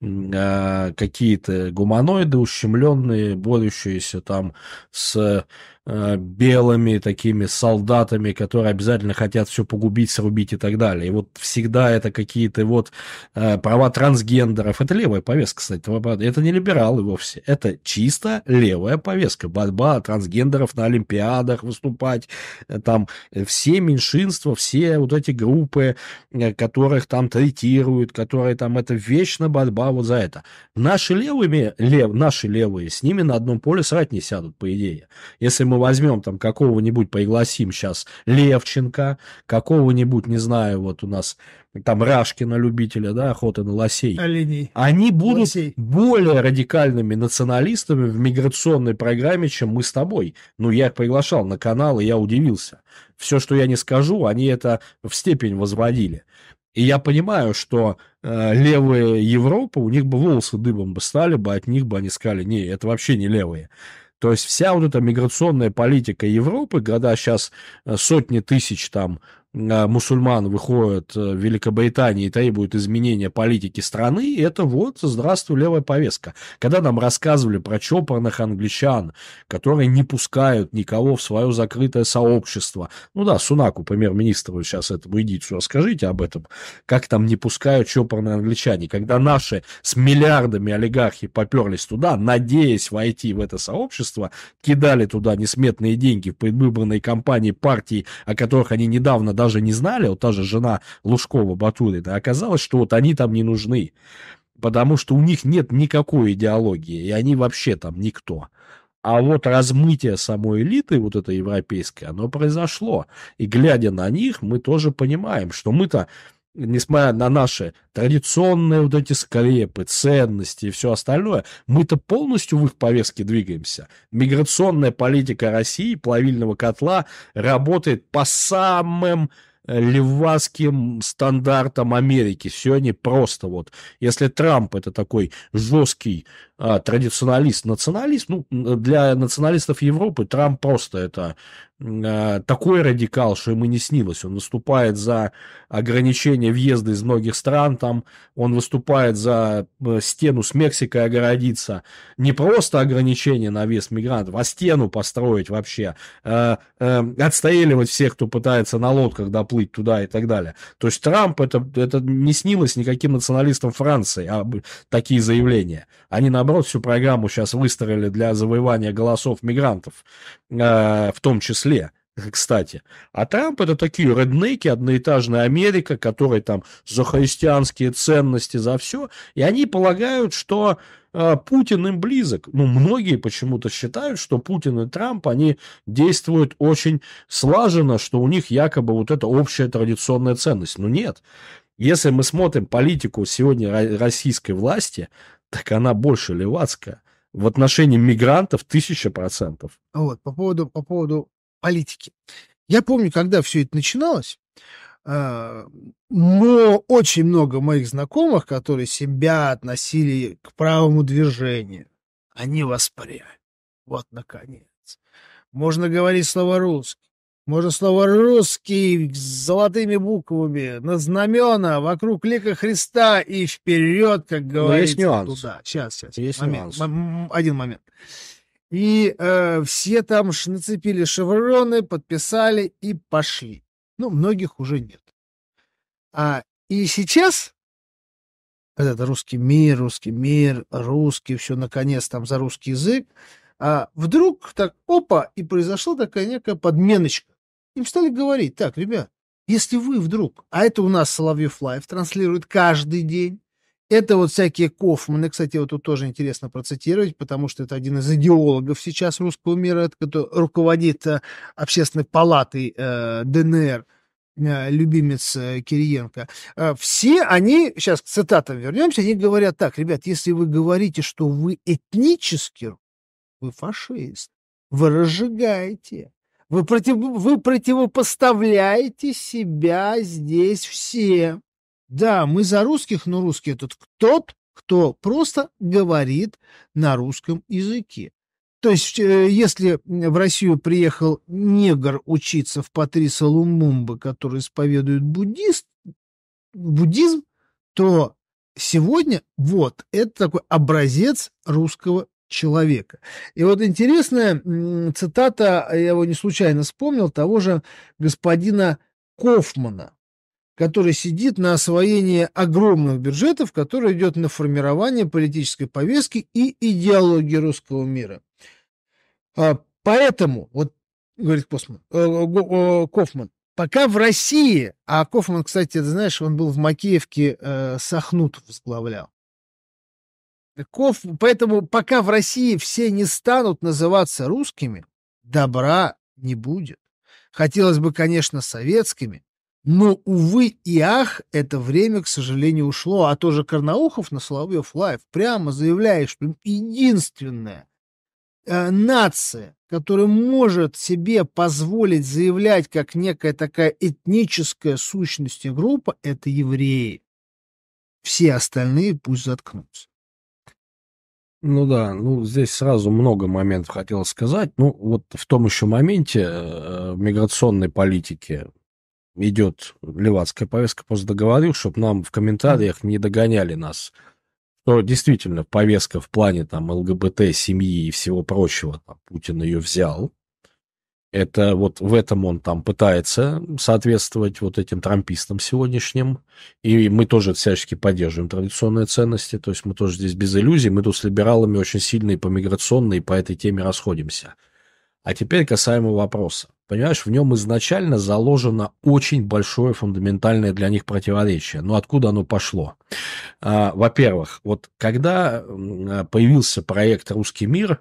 э, какие-то гуманоиды ущемленные, борющиеся там с Э, белыми такими солдатами, которые обязательно хотят все погубить, срубить и так далее. И вот всегда это какие-то вот э, права трансгендеров. Это левая повестка, кстати. Это не либералы вовсе. Это чисто левая повестка. Борьба трансгендеров на Олимпиадах выступать. Э, там все меньшинства, все вот эти группы, которых там третируют, которые там... Это вечно борьба вот за это. Наши левыми, лев, наши левые, с ними на одном поле срать не сядут, по идее. Если мы возьмем там какого-нибудь, пригласим сейчас Левченко, какого-нибудь, не знаю, вот у нас там Рашкина, любителя, да, охоты на лосей. Оленей. Они будут Лосей. более радикальными националистами в миграционной программе, чем мы с тобой. Ну, я их приглашал на канал, и я удивился. Все, что я не скажу, они это в степень возводили. И я понимаю, что э, левые Европы, у них бы волосы дыбом бы стали бы, от них бы они сказали, не, это вообще не левые. То есть вся вот эта миграционная политика Европы, когда сейчас э, сотни тысяч там Э, мусульман выходят э, в Великобритании и требуют изменения политики страны, это вот здравствуй левая повестка. Когда нам рассказывали про чопорных англичан, которые не пускают никого в свое закрытое сообщество. Ну да, Сунаку, премьер-министру, сейчас этому идицу расскажите об этом. Как там не пускают чопорные англичане? Когда наши с миллиардами олигархи поперлись туда, надеясь войти в это сообщество, кидали туда несметные деньги в предвыборные кампании партии, о которых они недавно даже не знали, вот та же жена Лужкова Батурина, оказалось, что вот они там не нужны, потому что у них нет никакой идеологии, и они вообще там никто. А вот размытие самой элиты, вот это европейское, оно произошло. И глядя на них, мы тоже понимаем, что мы-то несмотря на наши традиционные вот эти скрепы, ценности и все остальное, мы-то полностью в их повестке двигаемся. Миграционная политика России, плавильного котла, работает по самым э, левацким стандартам Америки. Сегодня просто вот, если Трамп это такой жесткий а, традиционалист-националист. Ну, для националистов Европы Трамп просто это а, такой радикал, что ему не снилось. Он выступает за ограничение въезда из многих стран, там он выступает за э, стену с Мексикой огородиться. Не просто ограничение на вес мигрантов, а стену построить вообще. А, а, отстреливать всех, кто пытается на лодках доплыть туда и так далее. То есть Трамп, это, это не снилось никаким националистам Франции, а такие заявления. Они наоборот наоборот, всю программу сейчас выстроили для завоевания голосов мигрантов, э, в том числе кстати. А Трамп это такие реднеки, одноэтажная Америка, которые там за христианские ценности, за все. И они полагают, что э, Путин им близок. Ну, многие почему-то считают, что Путин и Трамп, они действуют очень слаженно, что у них якобы вот эта общая традиционная ценность. Но нет. Если мы смотрим политику сегодня российской власти, так она больше левацкая. В отношении мигрантов тысяча процентов. А вот, по поводу, по поводу политики. Я помню, когда все это начиналось, а, но очень много моих знакомых, которые себя относили к правому движению, они воспаряют. Вот, наконец. Можно говорить слово русский. Можно слово «русский» с золотыми буквами, на знамена, вокруг лика Христа и вперед, как говорится. Но есть нюанс. Туда. Сейчас, сейчас. Есть момент. нюанс. один момент. И э, все там нацепили шевроны, подписали и пошли. Ну, многих уже нет. А, и сейчас этот русский мир, русский мир, русский, все, наконец, там за русский язык, а вдруг так, опа, и произошла такая некая подменочка. Им стали говорить, так, ребят, если вы вдруг, а это у нас Соловьев Лайв транслирует каждый день, это вот всякие Кофманы, кстати, вот тут тоже интересно процитировать, потому что это один из идеологов сейчас русского мира, который руководит э, общественной палатой э, ДНР, э, любимец Кириенко. Все они, сейчас к цитатам вернемся, они говорят так, ребят, если вы говорите, что вы этнический, вы фашист, вы разжигаете вы, против... вы противопоставляете себя здесь все. Да, мы за русских, но русский этот тот, кто просто говорит на русском языке. То есть, э, если в Россию приехал негр учиться в Патриса Лумумба, который исповедует буддист, буддизм, то сегодня вот это такой образец русского человека. И вот интересная цитата, а я его не случайно вспомнил, того же господина Кофмана, который сидит на освоении огромных бюджетов, который идет на формирование политической повестки и идеологии русского мира. А, поэтому, вот говорит Косман, э, э, Кофман, пока в России, а Кофман, кстати, ты знаешь, он был в Макеевке, э, Сахнутов возглавлял, Таков, поэтому пока в России все не станут называться русскими, добра не будет. Хотелось бы, конечно, советскими, но, увы и ах, это время, к сожалению, ушло. А тоже Карнаухов на Соловьев Лайв прямо заявляет, что единственная э, нация, которая может себе позволить заявлять как некая такая этническая сущность и группа, это евреи. Все остальные пусть заткнутся. Ну да, ну здесь сразу много моментов хотел сказать. Ну вот в том еще моменте э, миграционной политики идет левацкая повестка. Просто договорил, чтобы нам в комментариях не догоняли нас. Что действительно повестка в плане там ЛГБТ, семьи и всего прочего, там, Путин ее взял. Это вот в этом он там пытается соответствовать вот этим трампистам сегодняшним. И мы тоже всячески поддерживаем традиционные ценности. То есть мы тоже здесь без иллюзий. Мы тут с либералами очень сильные по миграционной и по этой теме расходимся. А теперь касаемо вопроса. Понимаешь, в нем изначально заложено очень большое фундаментальное для них противоречие. Но откуда оно пошло? А, во-первых, вот когда а, появился проект «Русский мир»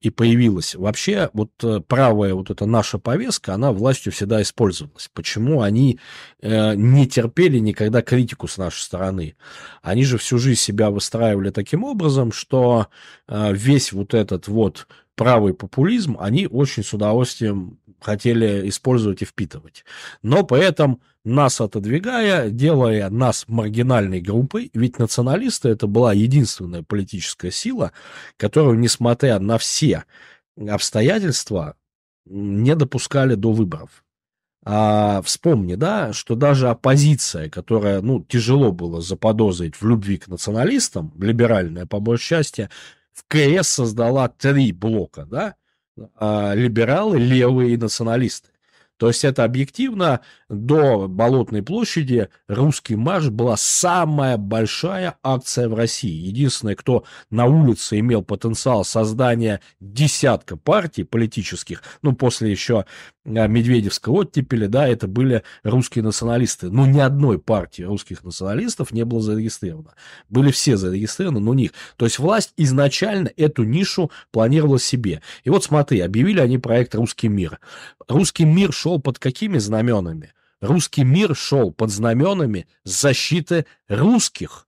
и появилась вообще вот э, правая вот эта наша повестка, она властью всегда использовалась. Почему они э, не терпели никогда критику с нашей стороны? Они же всю жизнь себя выстраивали таким образом, что э, весь вот этот вот правый популизм, они очень с удовольствием хотели использовать и впитывать. Но поэтому нас отодвигая, делая нас маргинальной группой, ведь националисты это была единственная политическая сила, которую, несмотря на все обстоятельства, не допускали до выборов. А вспомни, да, что даже оппозиция, которая, ну, тяжело было заподозрить в любви к националистам, либеральная по большей части, в КС создала три блока, да, а, либералы, левые и националисты. То есть это объективно до Болотной площади «Русский марш» была самая большая акция в России. Единственное, кто на улице имел потенциал создания десятка партий политических, ну, после еще а, Медведевской оттепели, да, это были русские националисты. Но ни одной партии русских националистов не было зарегистрировано. Были все зарегистрированы, но них. То есть власть изначально эту нишу планировала себе. И вот смотри, объявили они проект «Русский мир». «Русский мир» шел под какими знаменами? Русский мир шел под знаменами защиты русских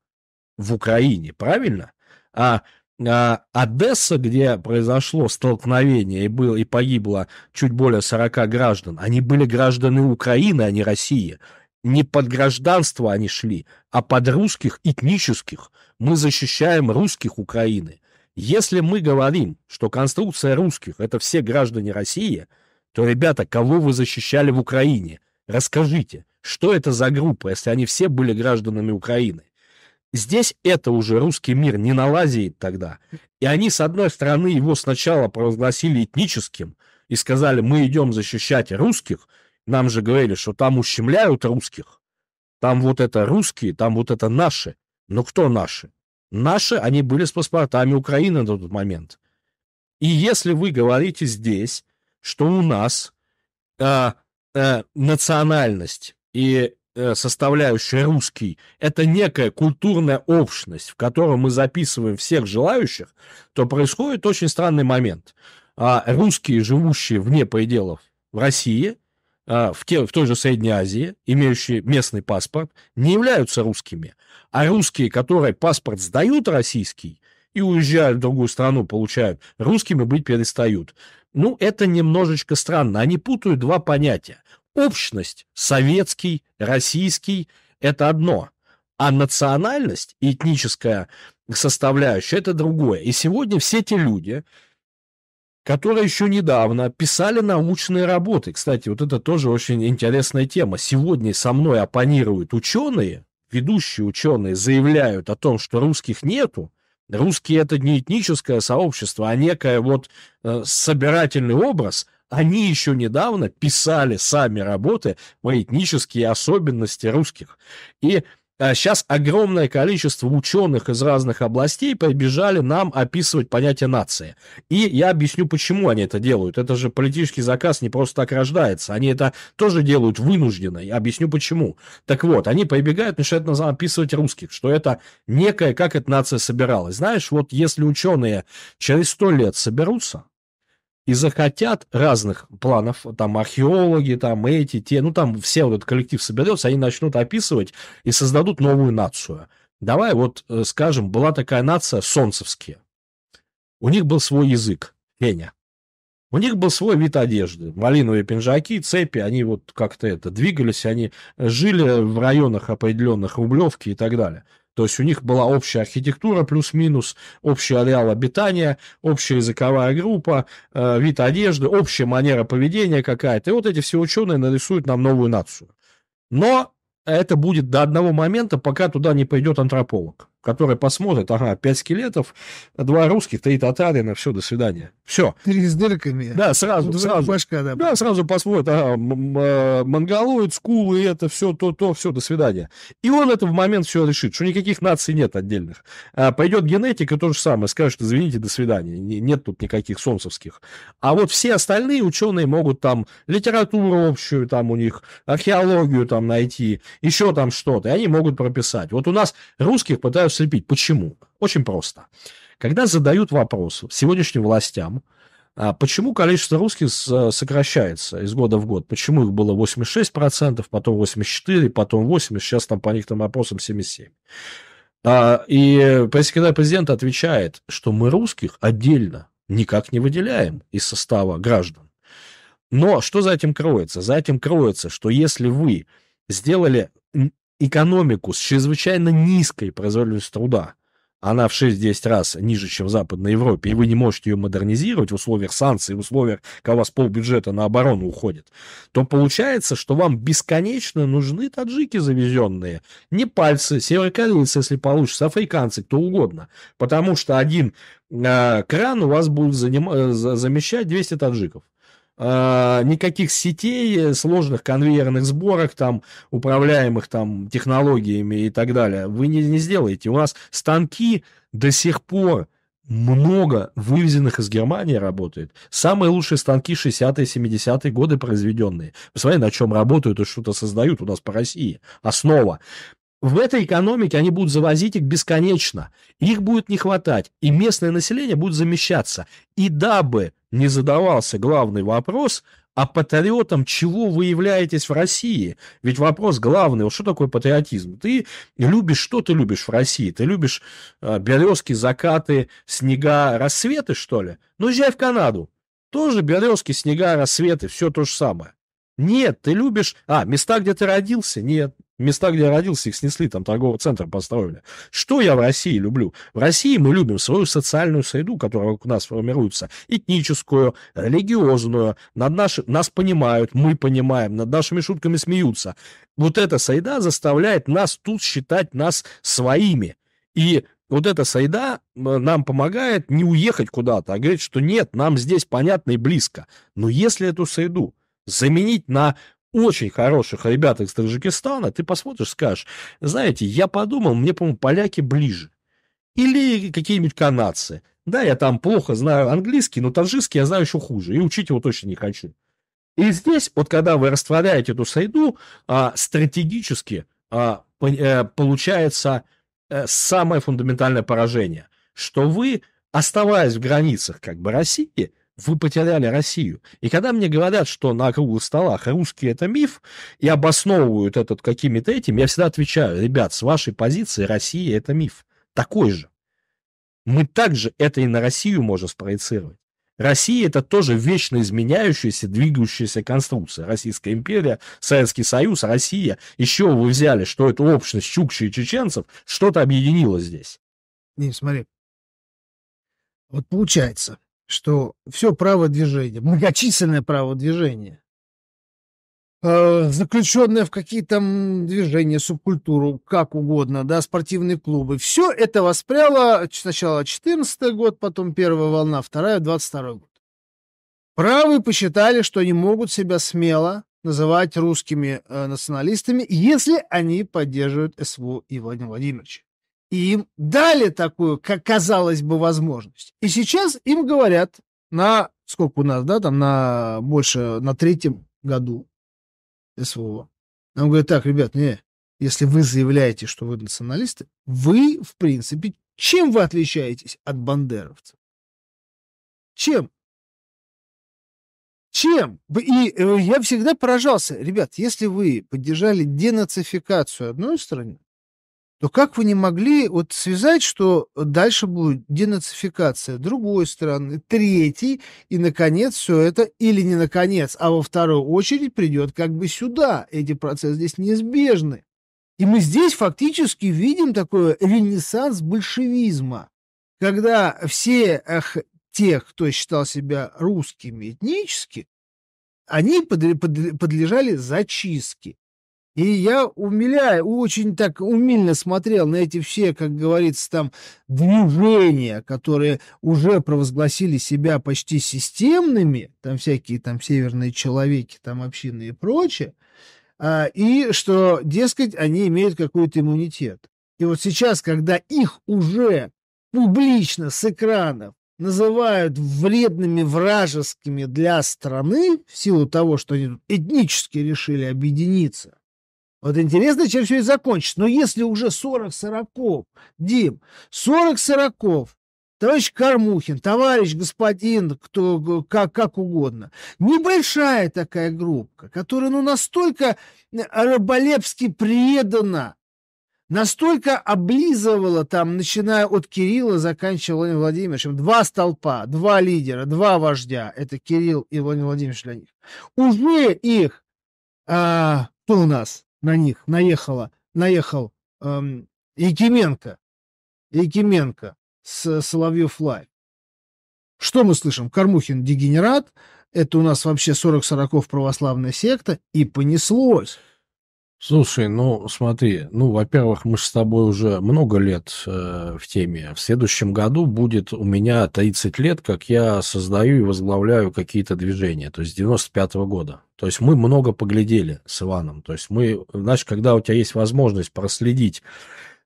в Украине, правильно? А, а Одесса, где произошло столкновение и, был, и погибло чуть более 40 граждан, они были гражданы Украины, а не России. Не под гражданство они шли, а под русских этнических. Мы защищаем русских Украины. Если мы говорим, что конструкция русских – это все граждане России, то, ребята, кого вы защищали в Украине? Расскажите, что это за группа, если они все были гражданами Украины? Здесь это уже русский мир не налазит тогда. И они, с одной стороны, его сначала провозгласили этническим и сказали, мы идем защищать русских. Нам же говорили, что там ущемляют русских. Там вот это русские, там вот это наши. Но кто наши? Наши, они были с паспортами Украины на тот момент. И если вы говорите здесь, что у нас э, э, национальность и э, составляющая русский – это некая культурная общность, в которую мы записываем всех желающих, то происходит очень странный момент. А русские, живущие вне пределов России, э, в, те, в той же Средней Азии, имеющие местный паспорт, не являются русскими. А русские, которые паспорт сдают российский, и уезжают в другую страну, получают. Русскими быть перестают. Ну, это немножечко странно. Они путают два понятия. Общность, советский, российский, это одно. А национальность этническая составляющая – это другое. И сегодня все те люди, которые еще недавно писали научные работы. Кстати, вот это тоже очень интересная тема. Сегодня со мной оппонируют ученые, ведущие ученые заявляют о том, что русских нету, Русские это не этническое сообщество, а некое вот э, собирательный образ. Они еще недавно писали сами работы про этнические особенности русских. И а сейчас огромное количество ученых из разных областей побежали нам описывать понятие нации. И я объясню, почему они это делают. Это же политический заказ не просто так рождается. Они это тоже делают вынужденно. Я объясню, почему. Так вот, они прибегают, начинают нам описывать русских, что это некая как эта нация собиралась. Знаешь, вот если ученые через сто лет соберутся, и захотят разных планов, там археологи, там эти, те, ну там все вот этот коллектив соберется, они начнут описывать и создадут новую нацию. Давай вот э, скажем, была такая нация солнцевские. У них был свой язык, Феня. У них был свой вид одежды. Малиновые пинжаки, цепи, они вот как-то это двигались, они жили в районах определенных Рублевки и так далее. То есть у них была общая архитектура плюс-минус, общий ареал обитания, общая языковая группа, э, вид одежды, общая манера поведения какая-то. И вот эти все ученые нарисуют нам новую нацию. Но это будет до одного момента, пока туда не пойдет антрополог который посмотрит, ага, пять скелетов, два русских, три татарина, все, до свидания. Все. Три с дырками. Да, сразу, Два сразу. Башка, да. да, сразу посмотрит, ага, э, монголоид, скулы, это все, то, то, все, до свидания. И он это в момент все решит, что никаких наций нет отдельных. А пойдет генетик и то же самое, скажет, извините, до свидания, нет тут никаких солнцевских. А вот все остальные ученые могут там литературу общую там у них, археологию там найти, еще там что-то, и они могут прописать. Вот у нас русских пытаются слепить. Почему? Очень просто. Когда задают вопрос сегодняшним властям, а, Почему количество русских э, сокращается из года в год? Почему их было 86%, потом 84%, потом 80%, сейчас там по некоторым опросам 77%? А, и пресс-секретарь президента отвечает, что мы русских отдельно никак не выделяем из состава граждан. Но что за этим кроется? За этим кроется, что если вы сделали экономику с чрезвычайно низкой производительностью труда, она в 6-10 раз ниже, чем в Западной Европе, и вы не можете ее модернизировать в условиях санкций, в условиях, когда у вас полбюджета на оборону уходит, то получается, что вам бесконечно нужны таджики завезенные, непальцы, северокорейцы, если получится, африканцы, кто угодно, потому что один э, кран у вас будет заним... Э, замещать 200 таджиков. А, никаких сетей, э, сложных конвейерных сборок, там, управляемых там технологиями и так далее. Вы не, не сделаете. У нас станки до сих пор много вывезенных из Германии работает. Самые лучшие станки 60-е, 70-е годы произведенные. посмотрите на чем работают и что-то создают у нас по России. Основа в этой экономике они будут завозить их бесконечно. Их будет не хватать, и местное население будет замещаться. И дабы не задавался главный вопрос, а патриотом чего вы являетесь в России? Ведь вопрос главный, вот что такое патриотизм? Ты любишь, что ты любишь в России? Ты любишь э, березки, закаты, снега, рассветы, что ли? Ну, езжай в Канаду. Тоже березки, снега, рассветы, все то же самое. Нет, ты любишь... А, места, где ты родился? Нет. Места, где я родился, их снесли, там торговый центр построили. Что я в России люблю? В России мы любим свою социальную среду, которая у нас формируется, этническую, религиозную. Над наши, нас понимают, мы понимаем, над нашими шутками смеются. Вот эта среда заставляет нас тут считать нас своими. И вот эта среда э, нам помогает не уехать куда-то, а говорит, что нет, нам здесь понятно и близко. Но если эту среду заменить на очень хороших ребят из Таджикистана, ты посмотришь, скажешь, знаете, я подумал, мне, по-моему, поляки ближе. Или какие-нибудь канадцы. Да, я там плохо знаю английский, но таджикский я знаю еще хуже, и учить его точно не хочу. И здесь, вот когда вы растворяете эту среду, а, стратегически а, по, э, получается э, самое фундаментальное поражение, что вы, оставаясь в границах как бы России, вы потеряли Россию. И когда мне говорят, что на круглых столах русские это миф, и обосновывают этот какими-то этим, я всегда отвечаю, ребят, с вашей позиции Россия это миф. Такой же. Мы также это и на Россию можем спроецировать. Россия это тоже вечно изменяющаяся, двигающаяся конструкция. Российская империя, Советский Союз, Россия. Еще вы взяли, что это общность чукчи и чеченцев, что-то объединило здесь. Не, смотри. Вот получается, что все право движения, многочисленное право движения, а, заключенное в какие-то движения, субкультуру, как угодно, да, спортивные клубы. Все это воспряло сначала 14 год, потом первая волна, вторая, 22 год. Правые посчитали, что они могут себя смело называть русскими э, националистами, если они поддерживают СВО и Владимира Владимировича. И им дали такую, как казалось бы, возможность. И сейчас им говорят на, сколько у нас, да, там на больше, на третьем году СВО. Нам говорят, так, ребят, не, если вы заявляете, что вы националисты, вы, в принципе, чем вы отличаетесь от бандеровцев? Чем? Чем? И э, я всегда поражался, ребят, если вы поддержали денацификацию одной страны, то как вы не могли вот связать, что дальше будет денацификация другой страны, третий и, наконец, все это, или не наконец, а во вторую очередь придет как бы сюда. Эти процессы здесь неизбежны. И мы здесь фактически видим такой ренессанс большевизма, когда все эх, тех, кто считал себя русскими этнически, они подлежали зачистке. И я умиляю, очень так умильно смотрел на эти все, как говорится, там движения, которые уже провозгласили себя почти системными, там всякие там северные человеки, там общины и прочее, а, и что, дескать, они имеют какой-то иммунитет. И вот сейчас, когда их уже публично с экранов называют вредными вражескими для страны в силу того, что они этнически решили объединиться, вот интересно, чем все и закончится. Но если уже 40 сороков, Дим, 40 сороков, товарищ Кормухин, товарищ господин, кто, как, как угодно, небольшая такая группа, которая ну, настолько э, раболепски предана, настолько облизывала там, начиная от Кирилла, заканчивая Владимиром Владимировичем, два столпа, два лидера, два вождя, это Кирилл и Владимир Владимирович для них. Уже их, а, кто у нас? на них наехала, наехал эм, Якименко. Якименко с э, Соловьев Лайв. Что мы слышим? Кормухин дегенерат, это у нас вообще 40 сороков православная секта, и понеслось. Слушай, ну смотри, ну, во-первых, мы же с тобой уже много лет э, в теме. В следующем году будет у меня 30 лет, как я создаю и возглавляю какие-то движения, то есть 95-го года. То есть мы много поглядели с Иваном. То есть мы, знаешь, когда у тебя есть возможность проследить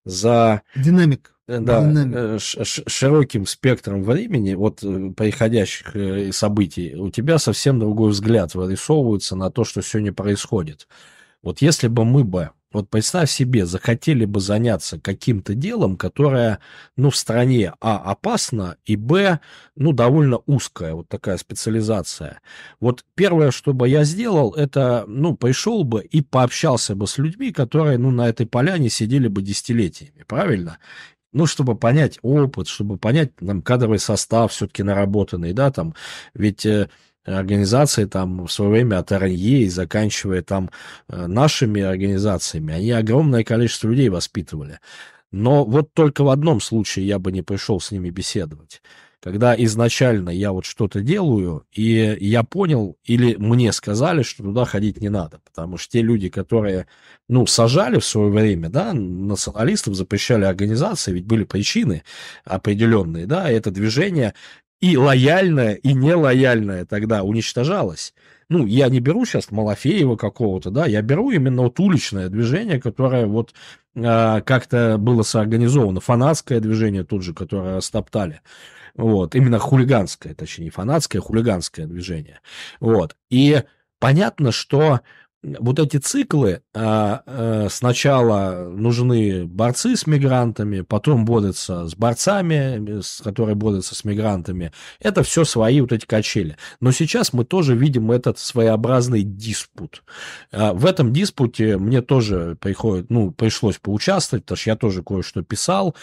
за... Динамик э, да, э, широким спектром времени, вот э, приходящих событий, у тебя совсем другой взгляд вырисовывается на то, что сегодня происходит. Вот если бы мы бы, вот представь себе, захотели бы заняться каким-то делом, которое, ну, в стране, а, опасно, и, б, ну, довольно узкая вот такая специализация. Вот первое, что бы я сделал, это, ну, пришел бы и пообщался бы с людьми, которые, ну, на этой поляне сидели бы десятилетиями, правильно? ну, чтобы понять опыт, чтобы понять там кадровый состав все-таки наработанный, да, там, ведь э, организации там в свое время от РНЕ e и заканчивая там э, нашими организациями, они огромное количество людей воспитывали. Но вот только в одном случае я бы не пришел с ними беседовать. Когда изначально я вот что-то делаю, и я понял, или мне сказали, что туда ходить не надо, потому что те люди, которые, ну, сажали в свое время, да, националистов запрещали организации, ведь были причины определенные, да, это движение и лояльная и нелояльное тогда уничтожалась Ну, я не беру сейчас Малафеева какого-то, да, я беру именно вот уличное движение, которое вот э, как-то было соорганизовано, фанатское движение тут же, которое стоптали. Вот, именно хулиганское, точнее, фанатское, а хулиганское движение. Вот, и понятно, что вот эти циклы а, а, сначала нужны борцы с мигрантами, потом борются с борцами, э, с, которые борются с мигрантами. Это все свои вот эти качели. Но сейчас мы тоже видим этот своеобразный диспут. А, в этом диспуте мне тоже приходит, ну, пришлось поучаствовать, потому что я тоже кое-что писал.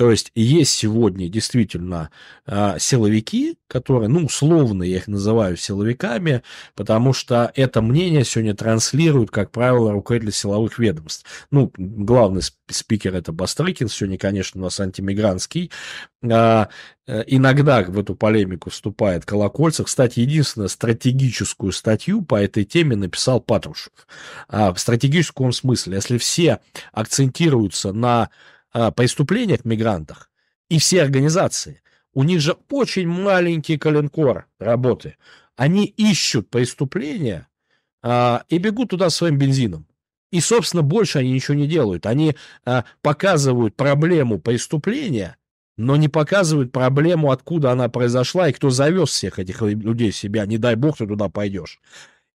То есть есть сегодня действительно а, силовики, которые, ну, условно я их называю силовиками, потому что это мнение сегодня транслируют, как правило, руководители силовых ведомств. Ну, главный спикер это Бастрыкин, сегодня, конечно, у нас антимигрантский. А, э, иногда в эту полемику вступает Колокольцев. Кстати, единственную стратегическую статью по этой теме написал Патрушев. А, в стратегическом смысле, если все акцентируются на о а, преступлениях мигрантах и все организации, у них же очень маленький коленкор работы. Они ищут преступления а, и бегут туда своим бензином. И, собственно, больше они ничего не делают. Они а, показывают проблему преступления, но не показывают проблему, откуда она произошла и кто завез всех этих людей в себя. Не дай бог, ты туда пойдешь.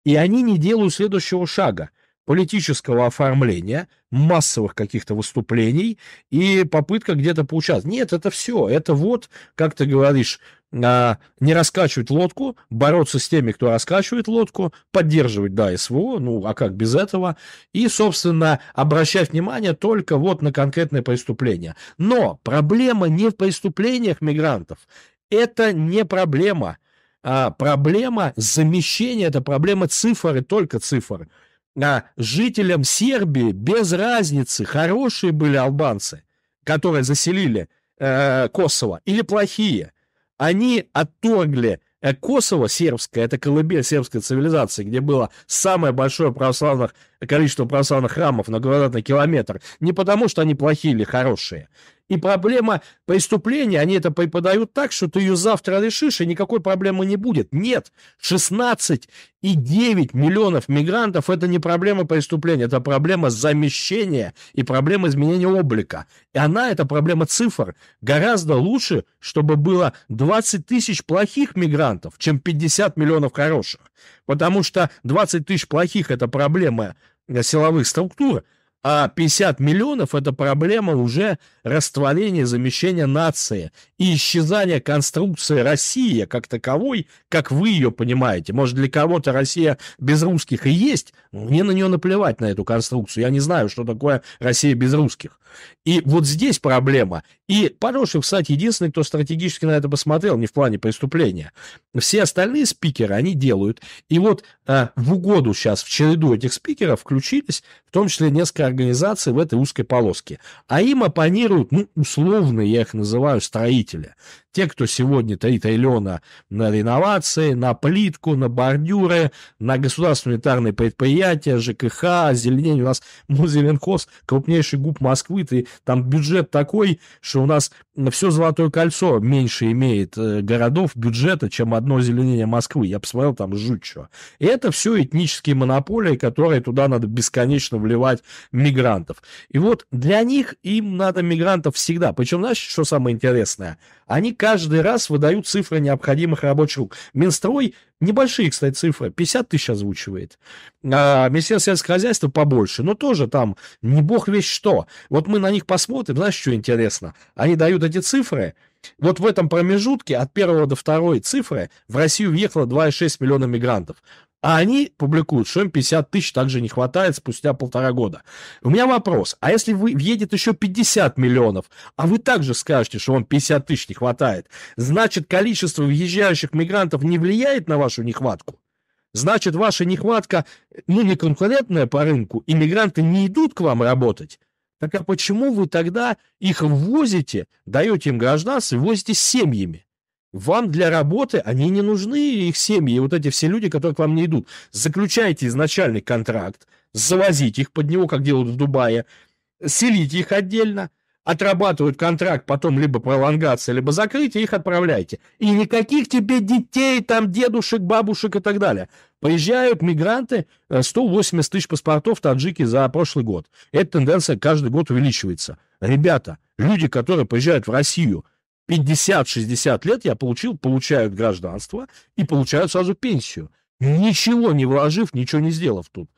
И они не делают следующего шага – политического оформления, массовых каких-то выступлений и попытка где-то поучаствовать. Нет, это все. Это вот, как ты говоришь, а, не раскачивать лодку, бороться с теми, кто раскачивает лодку, поддерживать, да, СВО, ну, а как без этого, и, собственно, обращать внимание только вот на конкретное преступление. Но проблема не в преступлениях мигрантов, это не проблема, а проблема замещения, это проблема цифры только цифры а жителям Сербии без разницы, хорошие были албанцы, которые заселили э, Косово, или плохие. Они отторгли э, Косово сербское, это колыбель сербской цивилизации, где было самое большое православных, количество православных храмов на квадратный километр, не потому, что они плохие или хорошие. И проблема преступления, они это преподают так, что ты ее завтра решишь, и никакой проблемы не будет. Нет, 16,9 миллионов мигрантов – это не проблема преступления, это проблема замещения и проблема изменения облика. И она, эта проблема цифр, гораздо лучше, чтобы было 20 тысяч плохих мигрантов, чем 50 миллионов хороших. Потому что 20 тысяч плохих – это проблема э, силовых структур – а 50 миллионов – это проблема уже растворения, замещения нации и исчезания конструкции России как таковой, как вы ее понимаете. Может, для кого-то Россия без русских и есть, мне на нее наплевать, на эту конструкцию. Я не знаю, что такое Россия без русских. И вот здесь проблема. И Порошев, кстати, единственный, кто стратегически на это посмотрел, не в плане преступления. Все остальные спикеры, они делают. И вот э, в угоду сейчас в череду этих спикеров включились, в том числе несколько организаций в этой узкой полоске. А им оппонируют, ну, условно я их называю, строители. Те, кто сегодня 3 триллиона на реновации, на плитку, на бордюры, на государственные предприятия, ЖКХ, озеленение. У нас Музеленхоз, крупнейший губ Москвы, существует, и там бюджет такой, что у нас на все Золотое кольцо меньше имеет э, городов, бюджета, чем одно зеленение Москвы. Я посмотрел, там жуть что. И это все этнические монополии, которые туда надо бесконечно вливать мигрантов. И вот для них им надо мигрантов всегда. Причем, знаешь, что самое интересное? Они каждый раз выдают цифры необходимых рабочих рук. Минстрой Небольшие, кстати, цифры. 50 тысяч озвучивает. А, Министерство сельского хозяйства побольше. Но тоже там не бог весь что. Вот мы на них посмотрим. Знаешь, что интересно? Они дают вот эти цифры, вот в этом промежутке от первого до второй цифры в Россию въехало 2,6 миллиона мигрантов. А они публикуют, что им 50 тысяч также не хватает спустя полтора года. У меня вопрос, а если вы въедет еще 50 миллионов, а вы также скажете, что вам 50 тысяч не хватает, значит количество въезжающих мигрантов не влияет на вашу нехватку? Значит, ваша нехватка, ну, не конкурентная по рынку, иммигранты не идут к вам работать, так а почему вы тогда их ввозите, даете им гражданство ввозите с семьями? Вам для работы они не нужны, их семьи, вот эти все люди, которые к вам не идут. Заключайте изначальный контракт, завозите их под него, как делают в Дубае, селите их отдельно, отрабатывают контракт, потом либо пролонгация, либо закрытие, их отправляйте. И никаких тебе детей, там, дедушек, бабушек и так далее. Поезжают мигранты, 180 э, тысяч паспортов таджики за прошлый год. Эта тенденция каждый год увеличивается. Ребята, люди, которые поезжают в Россию 50-60 лет, я получил, получают гражданство и получают сразу пенсию. Ничего не вложив, ничего не сделав тут.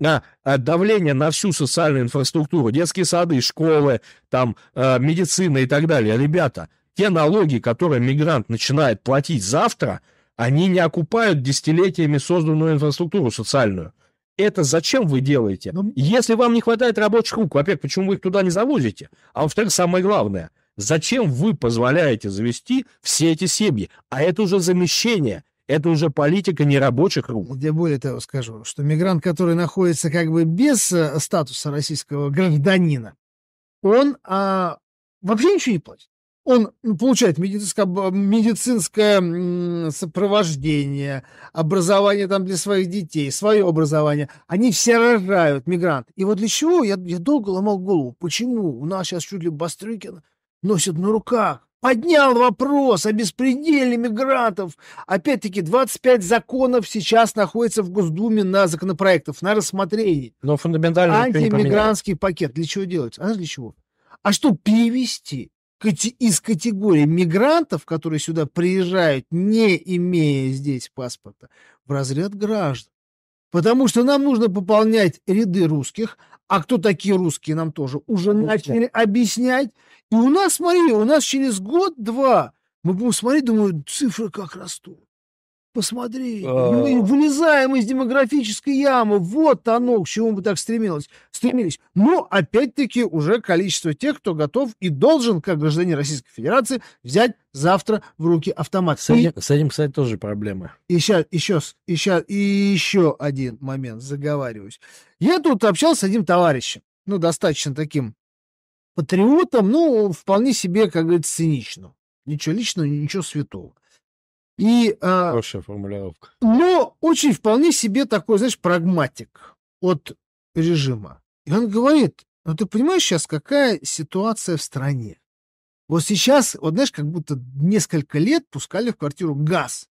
А На э, давление на всю социальную инфраструктуру, детские сады, школы, там, э, медицина и так далее. Ребята, те налоги, которые мигрант начинает платить завтра – они не окупают десятилетиями созданную инфраструктуру социальную. Это зачем вы делаете? Ну, Если вам не хватает рабочих рук, во-первых, почему вы их туда не завозите? А во-вторых, самое главное, зачем вы позволяете завести все эти семьи? А это уже замещение – это уже политика не рабочих рук. Я более того скажу, что мигрант, который находится как бы без э, статуса российского гражданина, он а, вообще ничего не платит он ну, получает медицинское, медицинское сопровождение, образование там для своих детей, свое образование. Они все рожают мигрант. И вот для чего я, я долго ломал голову, почему у нас сейчас чуть ли Бастрыкин носит на руках. Поднял вопрос о беспределе мигрантов. Опять-таки, 25 законов сейчас находится в Госдуме на законопроектов, на рассмотрении. Но фундаментально Антимигрантский пакет. Для чего делается? А для чего? А что перевести? из категории мигрантов, которые сюда приезжают, не имея здесь паспорта, в разряд граждан. Потому что нам нужно пополнять ряды русских, а кто такие русские, нам тоже уже начали объяснять. И у нас, смотри, у нас через год-два мы будем смотреть, думаю, цифры как растут. Посмотри, а. мы вылезаем из демографической ямы. Вот оно, к чему мы так стремились. стремились. Но, опять-таки, уже количество тех, кто готов и должен, как гражданин Российской Федерации, взять завтра в руки автомат. С, и... с этим, кстати, тоже проблемы. И сейчас, еще, и еще один момент, заговариваюсь. Я тут общался с одним товарищем, ну, достаточно таким патриотом, ну, вполне себе, как говорится, циничным. Ничего личного, ничего святого. И, а, Хорошая формулировка. Но очень вполне себе такой, знаешь, прагматик от режима. И он говорит, ну ты понимаешь сейчас, какая ситуация в стране? Вот сейчас, вот знаешь, как будто несколько лет пускали в квартиру газ.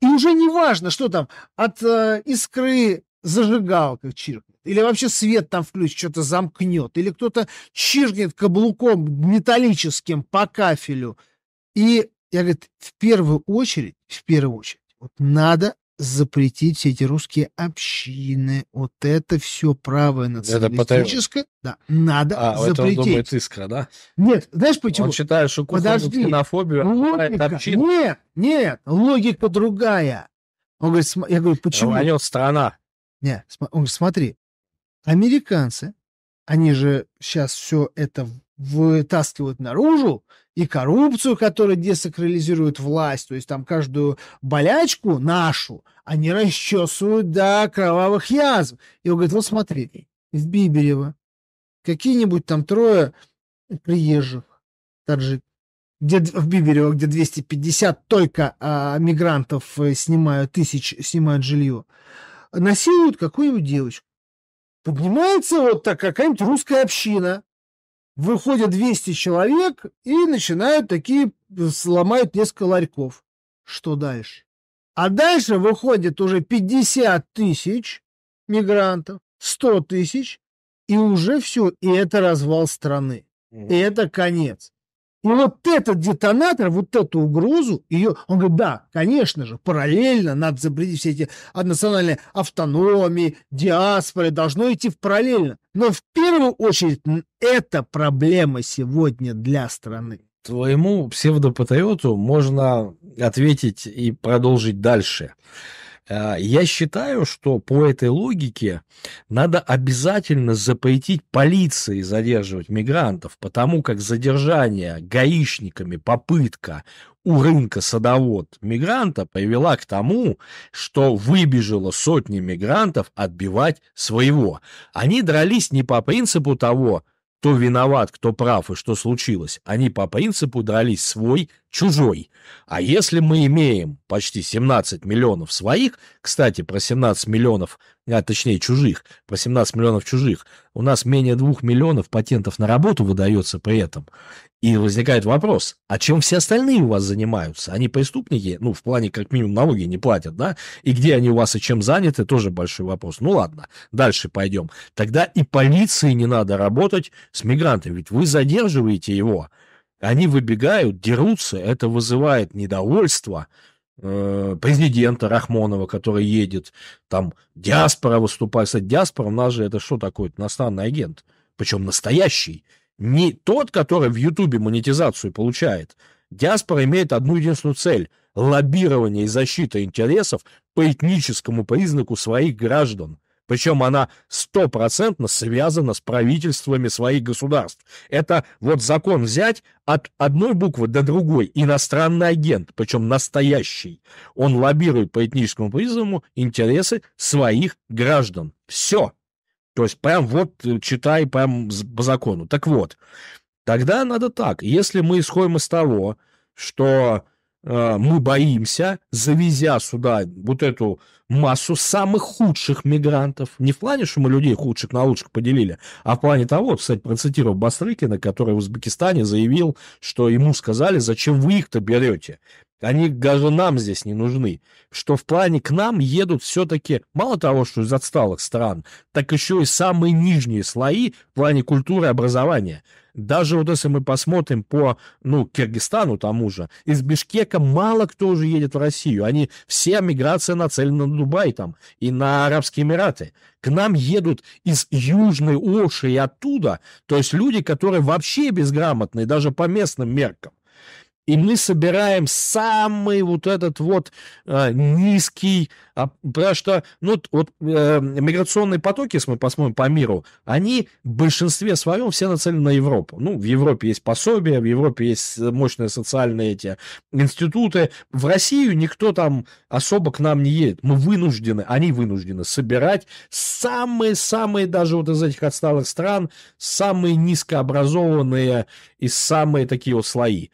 И уже не важно, что там от э, искры зажигалка чиркнет, или вообще свет там включит, что-то замкнет, или кто-то чиркнет каблуком металлическим по кафелю. И я, говорит, в первую очередь, в первую очередь, вот надо запретить все эти русские общины. Вот это все правое националистическое. Да, надо а, запретить. Это он думает искра, да? Нет, знаешь почему? Он считает, что Подожди. ксенофобию ну, логика. община. Нет, нет, логика другая. Он говорит, см... я говорю, почему? Рванет страна. Нет, он говорит, смотри, американцы, они же сейчас все это вытаскивают наружу, и коррупцию, которая десакрализирует власть, то есть там каждую болячку нашу, они расчесывают до кровавых язв. И он говорит, вот смотри, в Биберево какие-нибудь там трое приезжих также где, в Биберево, где 250 только а, мигрантов э, снимают, тысяч снимают жилье, насилуют какую-нибудь девочку. Поднимается вот так какая-нибудь русская община, выходят 200 человек и начинают такие, сломают несколько ларьков. Что дальше? А дальше выходит уже 50 тысяч мигрантов, 100 тысяч, и уже все, и это развал страны. И это конец. И ну, вот этот детонатор, вот эту угрозу, ее, он говорит, да, конечно же, параллельно надо запретить все эти национальные автономии, диаспоры, должно идти в параллельно. Но в первую очередь это проблема сегодня для страны. Твоему псевдопатриоту можно ответить и продолжить дальше. А, я считаю, что по этой логике надо обязательно запретить полиции задерживать мигрантов, потому как задержание гаишниками, попытка у рынка садовод мигранта привела к тому, что выбежало сотни мигрантов отбивать своего. Они дрались не по принципу того, кто виноват, кто прав и что случилось. Они по принципу дрались свой чужой. А если мы имеем почти 17 миллионов своих, кстати, про 17 миллионов, а точнее чужих, про 17 миллионов чужих, у нас менее 2 миллионов патентов на работу выдается при этом. И возникает вопрос, а чем все остальные у вас занимаются? Они преступники, ну, в плане как минимум налоги не платят, да? И где они у вас и чем заняты, тоже большой вопрос. Ну ладно, дальше пойдем. Тогда и полиции не надо работать с мигрантами, ведь вы задерживаете его, они выбегают, дерутся, это вызывает недовольство э, президента Рахмонова, который едет, там диаспора выступает. Кстати, диаспора у нас же это что такое? Это иностранный агент, причем настоящий. Не тот, который в Ютубе монетизацию получает. Диаспора имеет одну единственную цель – лоббирование и защита интересов по этническому признаку своих граждан – причем она стопроцентно связана с правительствами своих государств. Это вот закон взять от одной буквы до другой. Иностранный агент, причем настоящий. Он лоббирует по этническому признаку интересы своих граждан. Все. То есть прям вот э, читай прям по закону. Так вот, тогда надо так. Если мы исходим из того, что Э, мы боимся, завезя сюда вот эту массу самых худших мигрантов. Не в плане, что мы людей худших на лучших поделили, а в плане того, кстати, процитирую Бастрыкина, который в Узбекистане заявил, что ему сказали, зачем вы их-то берете? Они даже нам здесь не нужны. Что в плане к нам едут все-таки мало того, что из отсталых стран, так еще и самые нижние слои в плане культуры и образования. Даже вот если мы посмотрим по, ну, Киргизстану тому же, из Бишкека мало кто уже едет в Россию. Они, все миграция нацелена на Дубай там и на Арабские Эмираты. К нам едут из Южной Оши и оттуда, то есть люди, которые вообще безграмотные, даже по местным меркам. И мы собираем самый вот этот вот э, низкий, а, потому что, ну, вот э, миграционные потоки, если мы посмотрим по миру, они в большинстве своем все нацелены на Европу. Ну, в Европе есть пособия, в Европе есть э, мощные социальные эти институты. В Россию никто там особо к нам не едет. Мы вынуждены, они вынуждены собирать самые-самые даже вот из этих отсталых стран, самые низкообразованные и самые такие вот слои.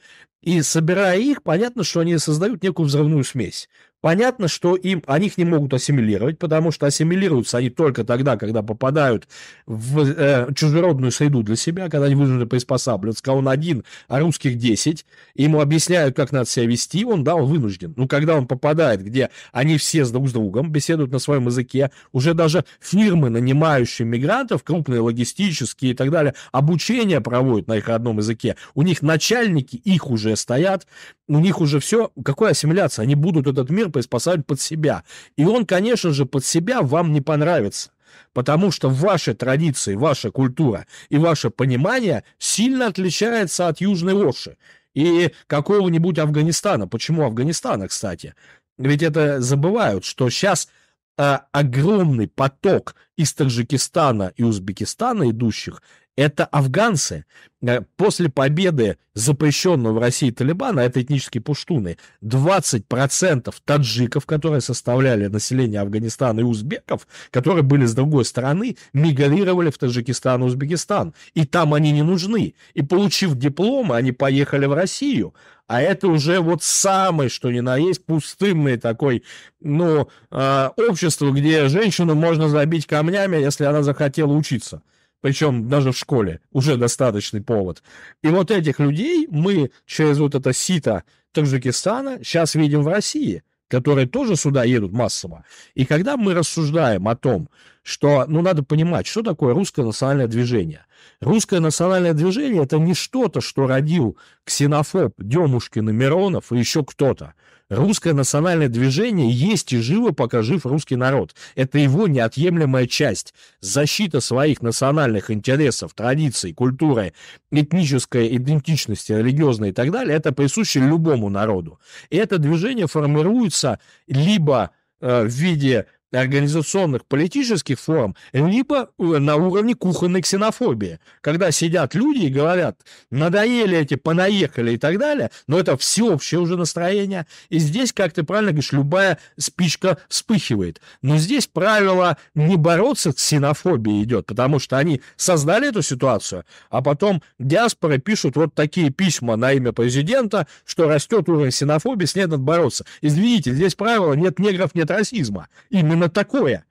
И собирая их, понятно, что они создают некую взрывную смесь. Понятно, что им, они их не могут ассимилировать, потому что ассимилируются они только тогда, когда попадают в э, чужеродную среду для себя, когда они вынуждены приспосабливаться, когда он один, а русских 10, ему объясняют, как надо себя вести, он, да, он вынужден. Но когда он попадает, где они все с друг с другом беседуют на своем языке, уже даже фирмы, нанимающие мигрантов, крупные логистические и так далее, обучение проводят на их родном языке, у них начальники их уже стоят, у них уже все, какая ассимиляция, они будут этот мир приспосабливать типа, под себя. И он, конечно же, под себя вам не понравится. Потому что ваши традиции, ваша культура и ваше понимание сильно отличается от Южной Оши и какого-нибудь Афганистана. Почему Афганистана, кстати? Ведь это забывают, что сейчас а, огромный поток из Таджикистана и Узбекистана идущих это афганцы. Э, после победы запрещенного в России Талибана, а это этнические пуштуны, 20% таджиков, которые составляли население Афганистана и узбеков, которые были с другой стороны, мигрировали в Таджикистан и Узбекистан. И там они не нужны. И получив дипломы, они поехали в Россию а это уже вот самый, что ни на есть, пустынный такой, ну, э, общество, где женщину можно забить камнями, если она захотела учиться. Причем даже в школе уже достаточный повод. И вот этих людей мы через вот это сито Таджикистана сейчас видим в России – которые тоже сюда едут массово. И когда мы рассуждаем о том, что, ну, надо понимать, что такое русское национальное движение. Русское национальное движение – это не что-то, что родил ксенофоб Демушкин и Миронов и еще кто-то русское национальное движение есть и живо, пока жив русский народ. Это его неотъемлемая часть. Защита своих национальных интересов, традиций, культуры, этнической идентичности, религиозной и так далее, это присуще любому народу. И это движение формируется либо э, в виде организационных, политических форм, либо э, на уровне кухонной ксенофобии, когда сидят люди и говорят, надоели эти, понаехали и так далее, но это всеобщее уже настроение, и здесь, как ты правильно говоришь, любая спичка вспыхивает. Но здесь правило не бороться с ксенофобией идет, потому что они создали эту ситуацию, а потом диаспоры пишут вот такие письма на имя президента, что растет уровень ксенофобии, с ней надо бороться. Извините, здесь правило нет негров, нет расизма. Именно именно такое,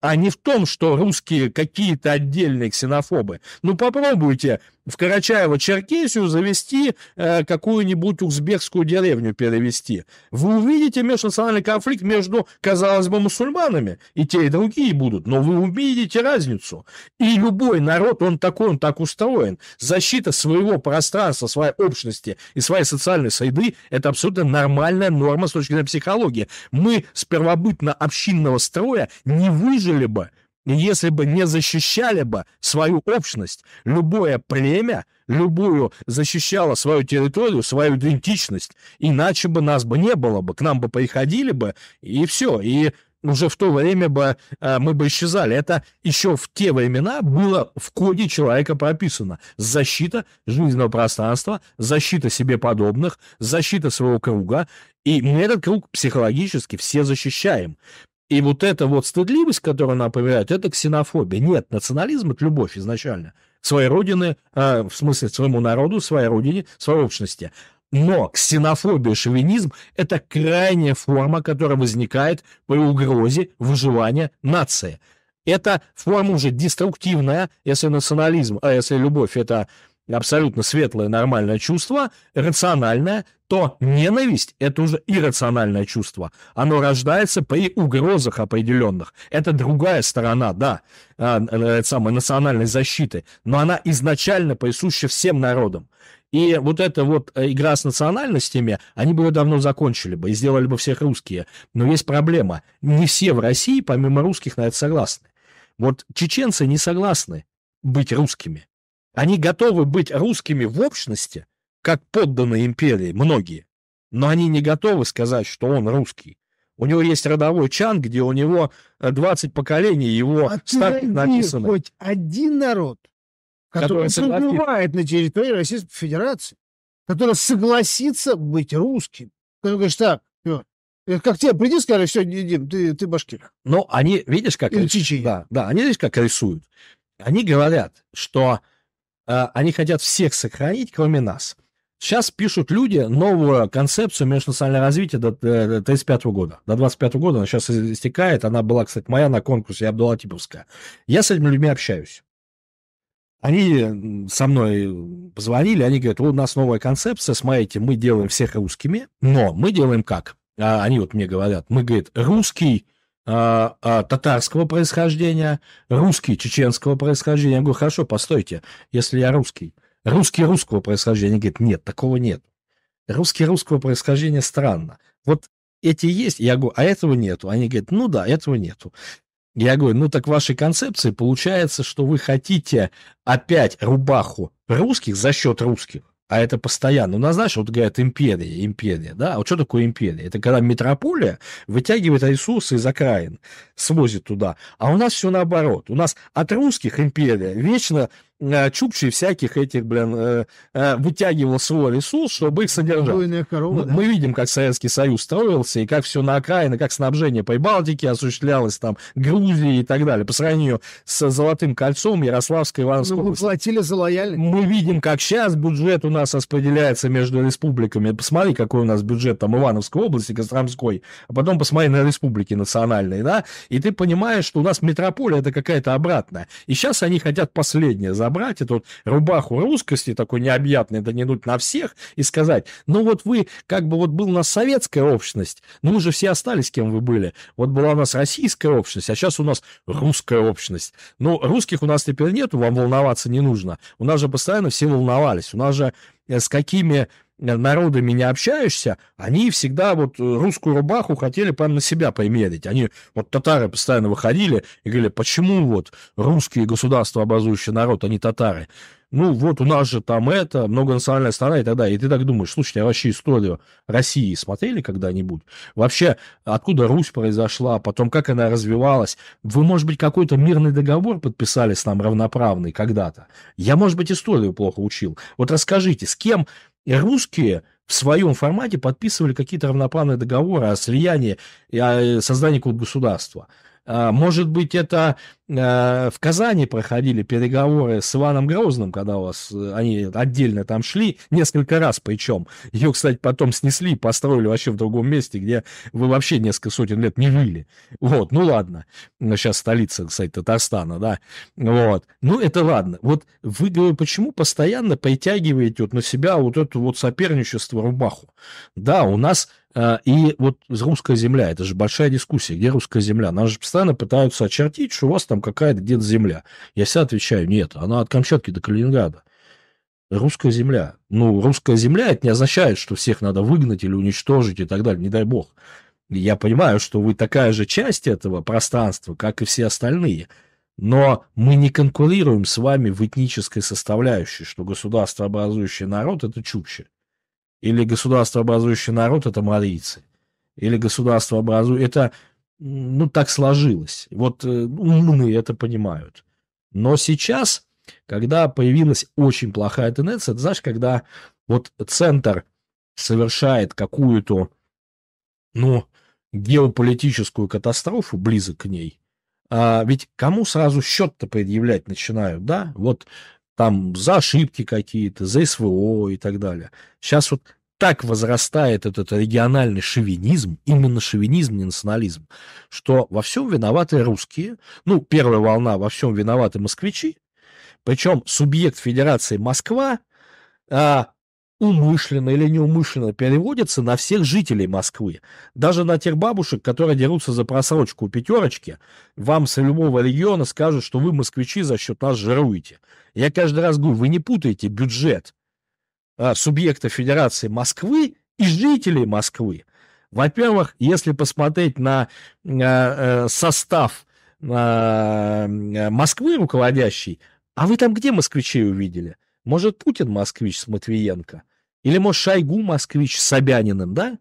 а не в том, что русские какие-то отдельные ксенофобы. Ну попробуйте в Карачаево-Черкесию завести э, какую-нибудь узбекскую деревню перевести. Вы увидите межнациональный конфликт между, казалось бы, мусульманами, и те, и другие будут, но вы увидите разницу. И любой народ, он такой, он так устроен. Защита своего пространства, своей общности и своей социальной среды – это абсолютно нормальная норма с точки зрения психологии. Мы с первобытно-общинного строя не выжили бы и если бы не защищали бы свою общность, любое племя, любую защищало свою территорию, свою идентичность, иначе бы нас бы не было бы, к нам бы приходили бы, и все. И уже в то время бы э, мы бы исчезали. Это еще в те времена было в коде человека прописано. Защита жизненного пространства, защита себе подобных, защита своего круга. И мы этот круг психологически все защищаем. И вот эта вот стыдливость, которую она проявляет, это ксенофобия. Нет, национализм – это любовь изначально. Своей родины, э, а, в смысле своему народу, своей родине, своей общности. Но ксенофобия, шовинизм – это крайняя форма, которая возникает при угрозе выживания нации. Это форма уже деструктивная, если национализм, а если любовь – это абсолютно светлое, нормальное чувство, рациональное, то ненависть — это уже иррациональное чувство. Оно рождается при угрозах определенных. Это другая сторона, да, а, э, самой национальной защиты, но она изначально присуща всем народам. И вот эта вот э, игра с национальностями, они бы ее давно закончили бы и сделали бы всех русские. Но есть проблема. Не все в России, помимо русских, на это согласны. Вот чеченцы не согласны быть русскими. Они готовы быть русскими в общности, как подданные империи, многие, но они не готовы сказать, что он русский. У него есть родовой чан, где у него 20 э, поколений его ставки написано. хоть один народ, который, который согласит... на территории Российской Федерации, который согласится быть русским. Который говорит, так, э, как тебе приди, скажи, все, Дим, ты, ты башкир. Но они, видишь, как... Или рис... Да, да, они, видишь, как рисуют. Они говорят, что Э, они хотят всех сохранить, кроме нас. Сейчас пишут люди новую концепцию межнационального развития до 1935 э, года. До 25 года она сейчас истекает. Она была, кстати, моя на конкурсе, я была Типовская. Я с этими людьми общаюсь. Они со мной позвонили, они говорят, у нас новая концепция, смотрите, мы делаем всех русскими, но мы делаем как? А они вот мне говорят, мы, говорит, русский а, а, татарского происхождения, русский чеченского происхождения. Я говорю, хорошо, постойте, если я русский. Русский русского происхождения. Говорит, нет, такого нет. Русский русского происхождения странно. Вот эти есть, я говорю, а этого нету. Они говорят, ну да, этого нету. Я говорю, ну так в вашей концепции получается, что вы хотите опять рубаху русских за счет русских а это постоянно. У ну, нас, знаешь, вот говорят империя, империя, да? А вот что такое империя? Это когда метрополия вытягивает ресурсы из окраин, свозит туда. А у нас все наоборот. У нас от русских империя вечно Э, чукчи всяких этих, блин, э, э, вытягивал свой ресурс, чтобы их содержать. Корова, мы, да? мы видим, как Советский Союз строился, и как все на окраины, как снабжение Прибалтики осуществлялось, там, Грузии и так далее. По сравнению с Золотым кольцом Ярославской Ивановской Ну, вы платили за лояльность. Мы видим, как сейчас бюджет у нас распределяется между республиками. Посмотри, какой у нас бюджет там Ивановской области, Костромской, а потом посмотри на республики национальные, да, и ты понимаешь, что у нас метрополия это какая-то обратная. И сейчас они хотят последнее за собрать эту вот рубаху русскости, такой необъятный, донедуть на всех и сказать, ну вот вы, как бы вот был у нас советская общность, ну мы же все остались, кем вы были. Вот была у нас российская общность, а сейчас у нас русская общность. Ну, русских у нас теперь нету, вам волноваться не нужно. У нас же постоянно все волновались. У нас же э, с какими народами не общаешься, они всегда вот э, русскую рубаху хотели прям на себя примерить. Они, вот татары постоянно выходили и говорили, почему вот русские государства образующие народ, а татары? Ну вот у нас же там это, многонациональная страна и так далее. И ты так думаешь, слушайте, а вообще историю России смотрели когда-нибудь? Вообще, откуда Русь произошла, потом как она развивалась? Вы, может быть, какой-то мирный договор подписали с нам равноправный когда-то? Я, может быть, историю плохо учил. Вот расскажите, с кем русские в своем формате подписывали какие-то равноправные договоры о слиянии и о э, создании какого-то государства. А, может быть, это а, в Казани проходили переговоры с Иваном Грозным, когда у вас э, они отдельно там шли, несколько раз причем. Ее, кстати, потом снесли построили вообще в другом месте, где вы вообще несколько сотен лет не жили. Вот, ну ладно. Сейчас ну, столица, кстати, Татарстана, да. Вот. Ну, это ладно. Вот вы, говорю, почему постоянно притягиваете вот на себя вот это вот соперничество рубаху? Да, у нас а, и вот русская земля, это же большая дискуссия, где русская земля? Нас же постоянно пытаются очертить, что у вас там какая-то где-то земля. Я себя отвечаю, нет, она от Камчатки до Калининграда. Русская земля. Ну, русская земля, это не означает, что всех надо выгнать или уничтожить и так далее, не дай бог. Я понимаю, что вы такая же часть этого пространства, как и все остальные. Но мы не конкурируем с вами в этнической составляющей, что государство, образующий народ, это чукчи. Или государство, образующее народ, это марийцы. Или государство образует... Это, ну, так сложилось. Вот э, умные это понимают. Но сейчас, когда появилась очень плохая тенденция, ты знаешь, когда вот центр совершает какую-то, ну, геополитическую катастрофу, близок к ней, а ведь кому сразу счет-то предъявлять начинают, да? Вот там за ошибки какие-то, за СВО и так далее. Сейчас вот так возрастает этот региональный шовинизм, именно шовинизм, не национализм, что во всем виноваты русские. Ну, первая волна, во всем виноваты москвичи. Причем субъект Федерации Москва а умышленно или неумышленно переводится на всех жителей Москвы. Даже на тех бабушек, которые дерутся за просрочку у пятерочки, вам с любого региона скажут, что вы, москвичи, за счет нас жируете. Я каждый раз говорю, вы не путаете бюджет а, субъекта Федерации Москвы и жителей Москвы. Во-первых, если посмотреть на а, э, состав э, Москвы руководящий, а вы там где москвичей увидели? Может, Путин москвич с Матвиенко? Или, может, Шойгу москвич с Собяниным, да?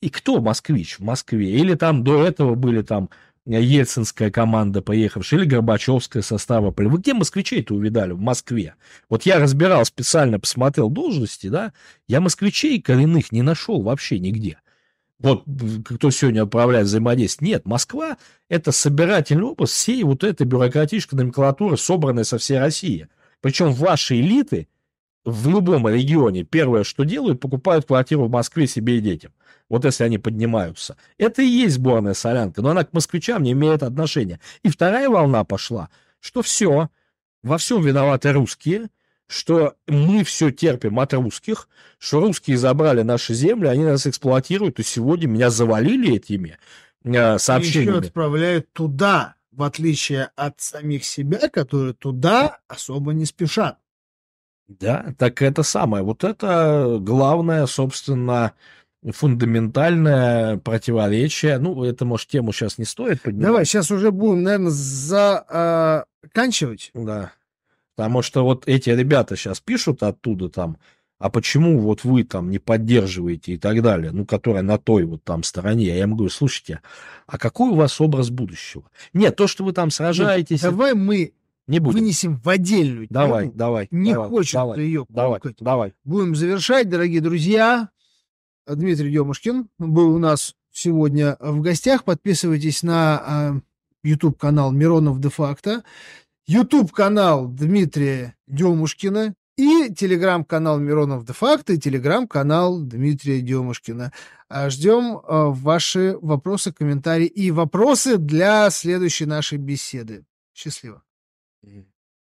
И кто москвич в Москве? Или там до этого были там э, ельцинская команда поехавшая, или Горбачевская состава. Вы где москвичей-то увидали? В Москве. Вот я разбирал специально, посмотрел должности, да, я москвичей коренных не нашел вообще нигде. Вот кто сегодня управляет взаимодействием. Нет, Москва – это собирательный образ всей вот этой бюрократической номенклатуры, собранной со всей России. Причем ваши элиты – в любом регионе первое, что делают, покупают квартиру в Москве себе и детям. Вот если они поднимаются. Это и есть сборная солянка, но она к москвичам не имеет отношения. И вторая волна пошла, что все, во всем виноваты русские, что мы все терпим от русских, что русские забрали наши земли, они нас эксплуатируют, и сегодня меня завалили этими э, сообщениями. Еще отправляют туда, в отличие от самих себя, которые туда особо не спешат. Да, так это самое. Вот это главное, собственно, фундаментальное противоречие. Ну, это, может, тему сейчас не стоит поднимать. Давай, сейчас уже будем, наверное, заканчивать. А, да. Потому что вот эти ребята сейчас пишут оттуда там, а почему вот вы там не поддерживаете и так далее, ну, которая на той вот там стороне. Я им говорю, слушайте, а какой у вас образ будущего? Нет, то, что вы там сражаетесь... давай мы не будем. Вынесем в отдельную тему. Давай, давай. Не давай, хочет давай, ее давай, давай. Будем завершать, дорогие друзья. Дмитрий Демушкин был у нас сегодня в гостях. Подписывайтесь на э, а, YouTube-канал Миронов де-факто, YouTube-канал Дмитрия Демушкина и телеграм-канал Миронов де-факто и телеграм-канал Дмитрия Демушкина. А, Ждем а, ваши вопросы, комментарии и вопросы для следующей нашей беседы. Счастливо. hmm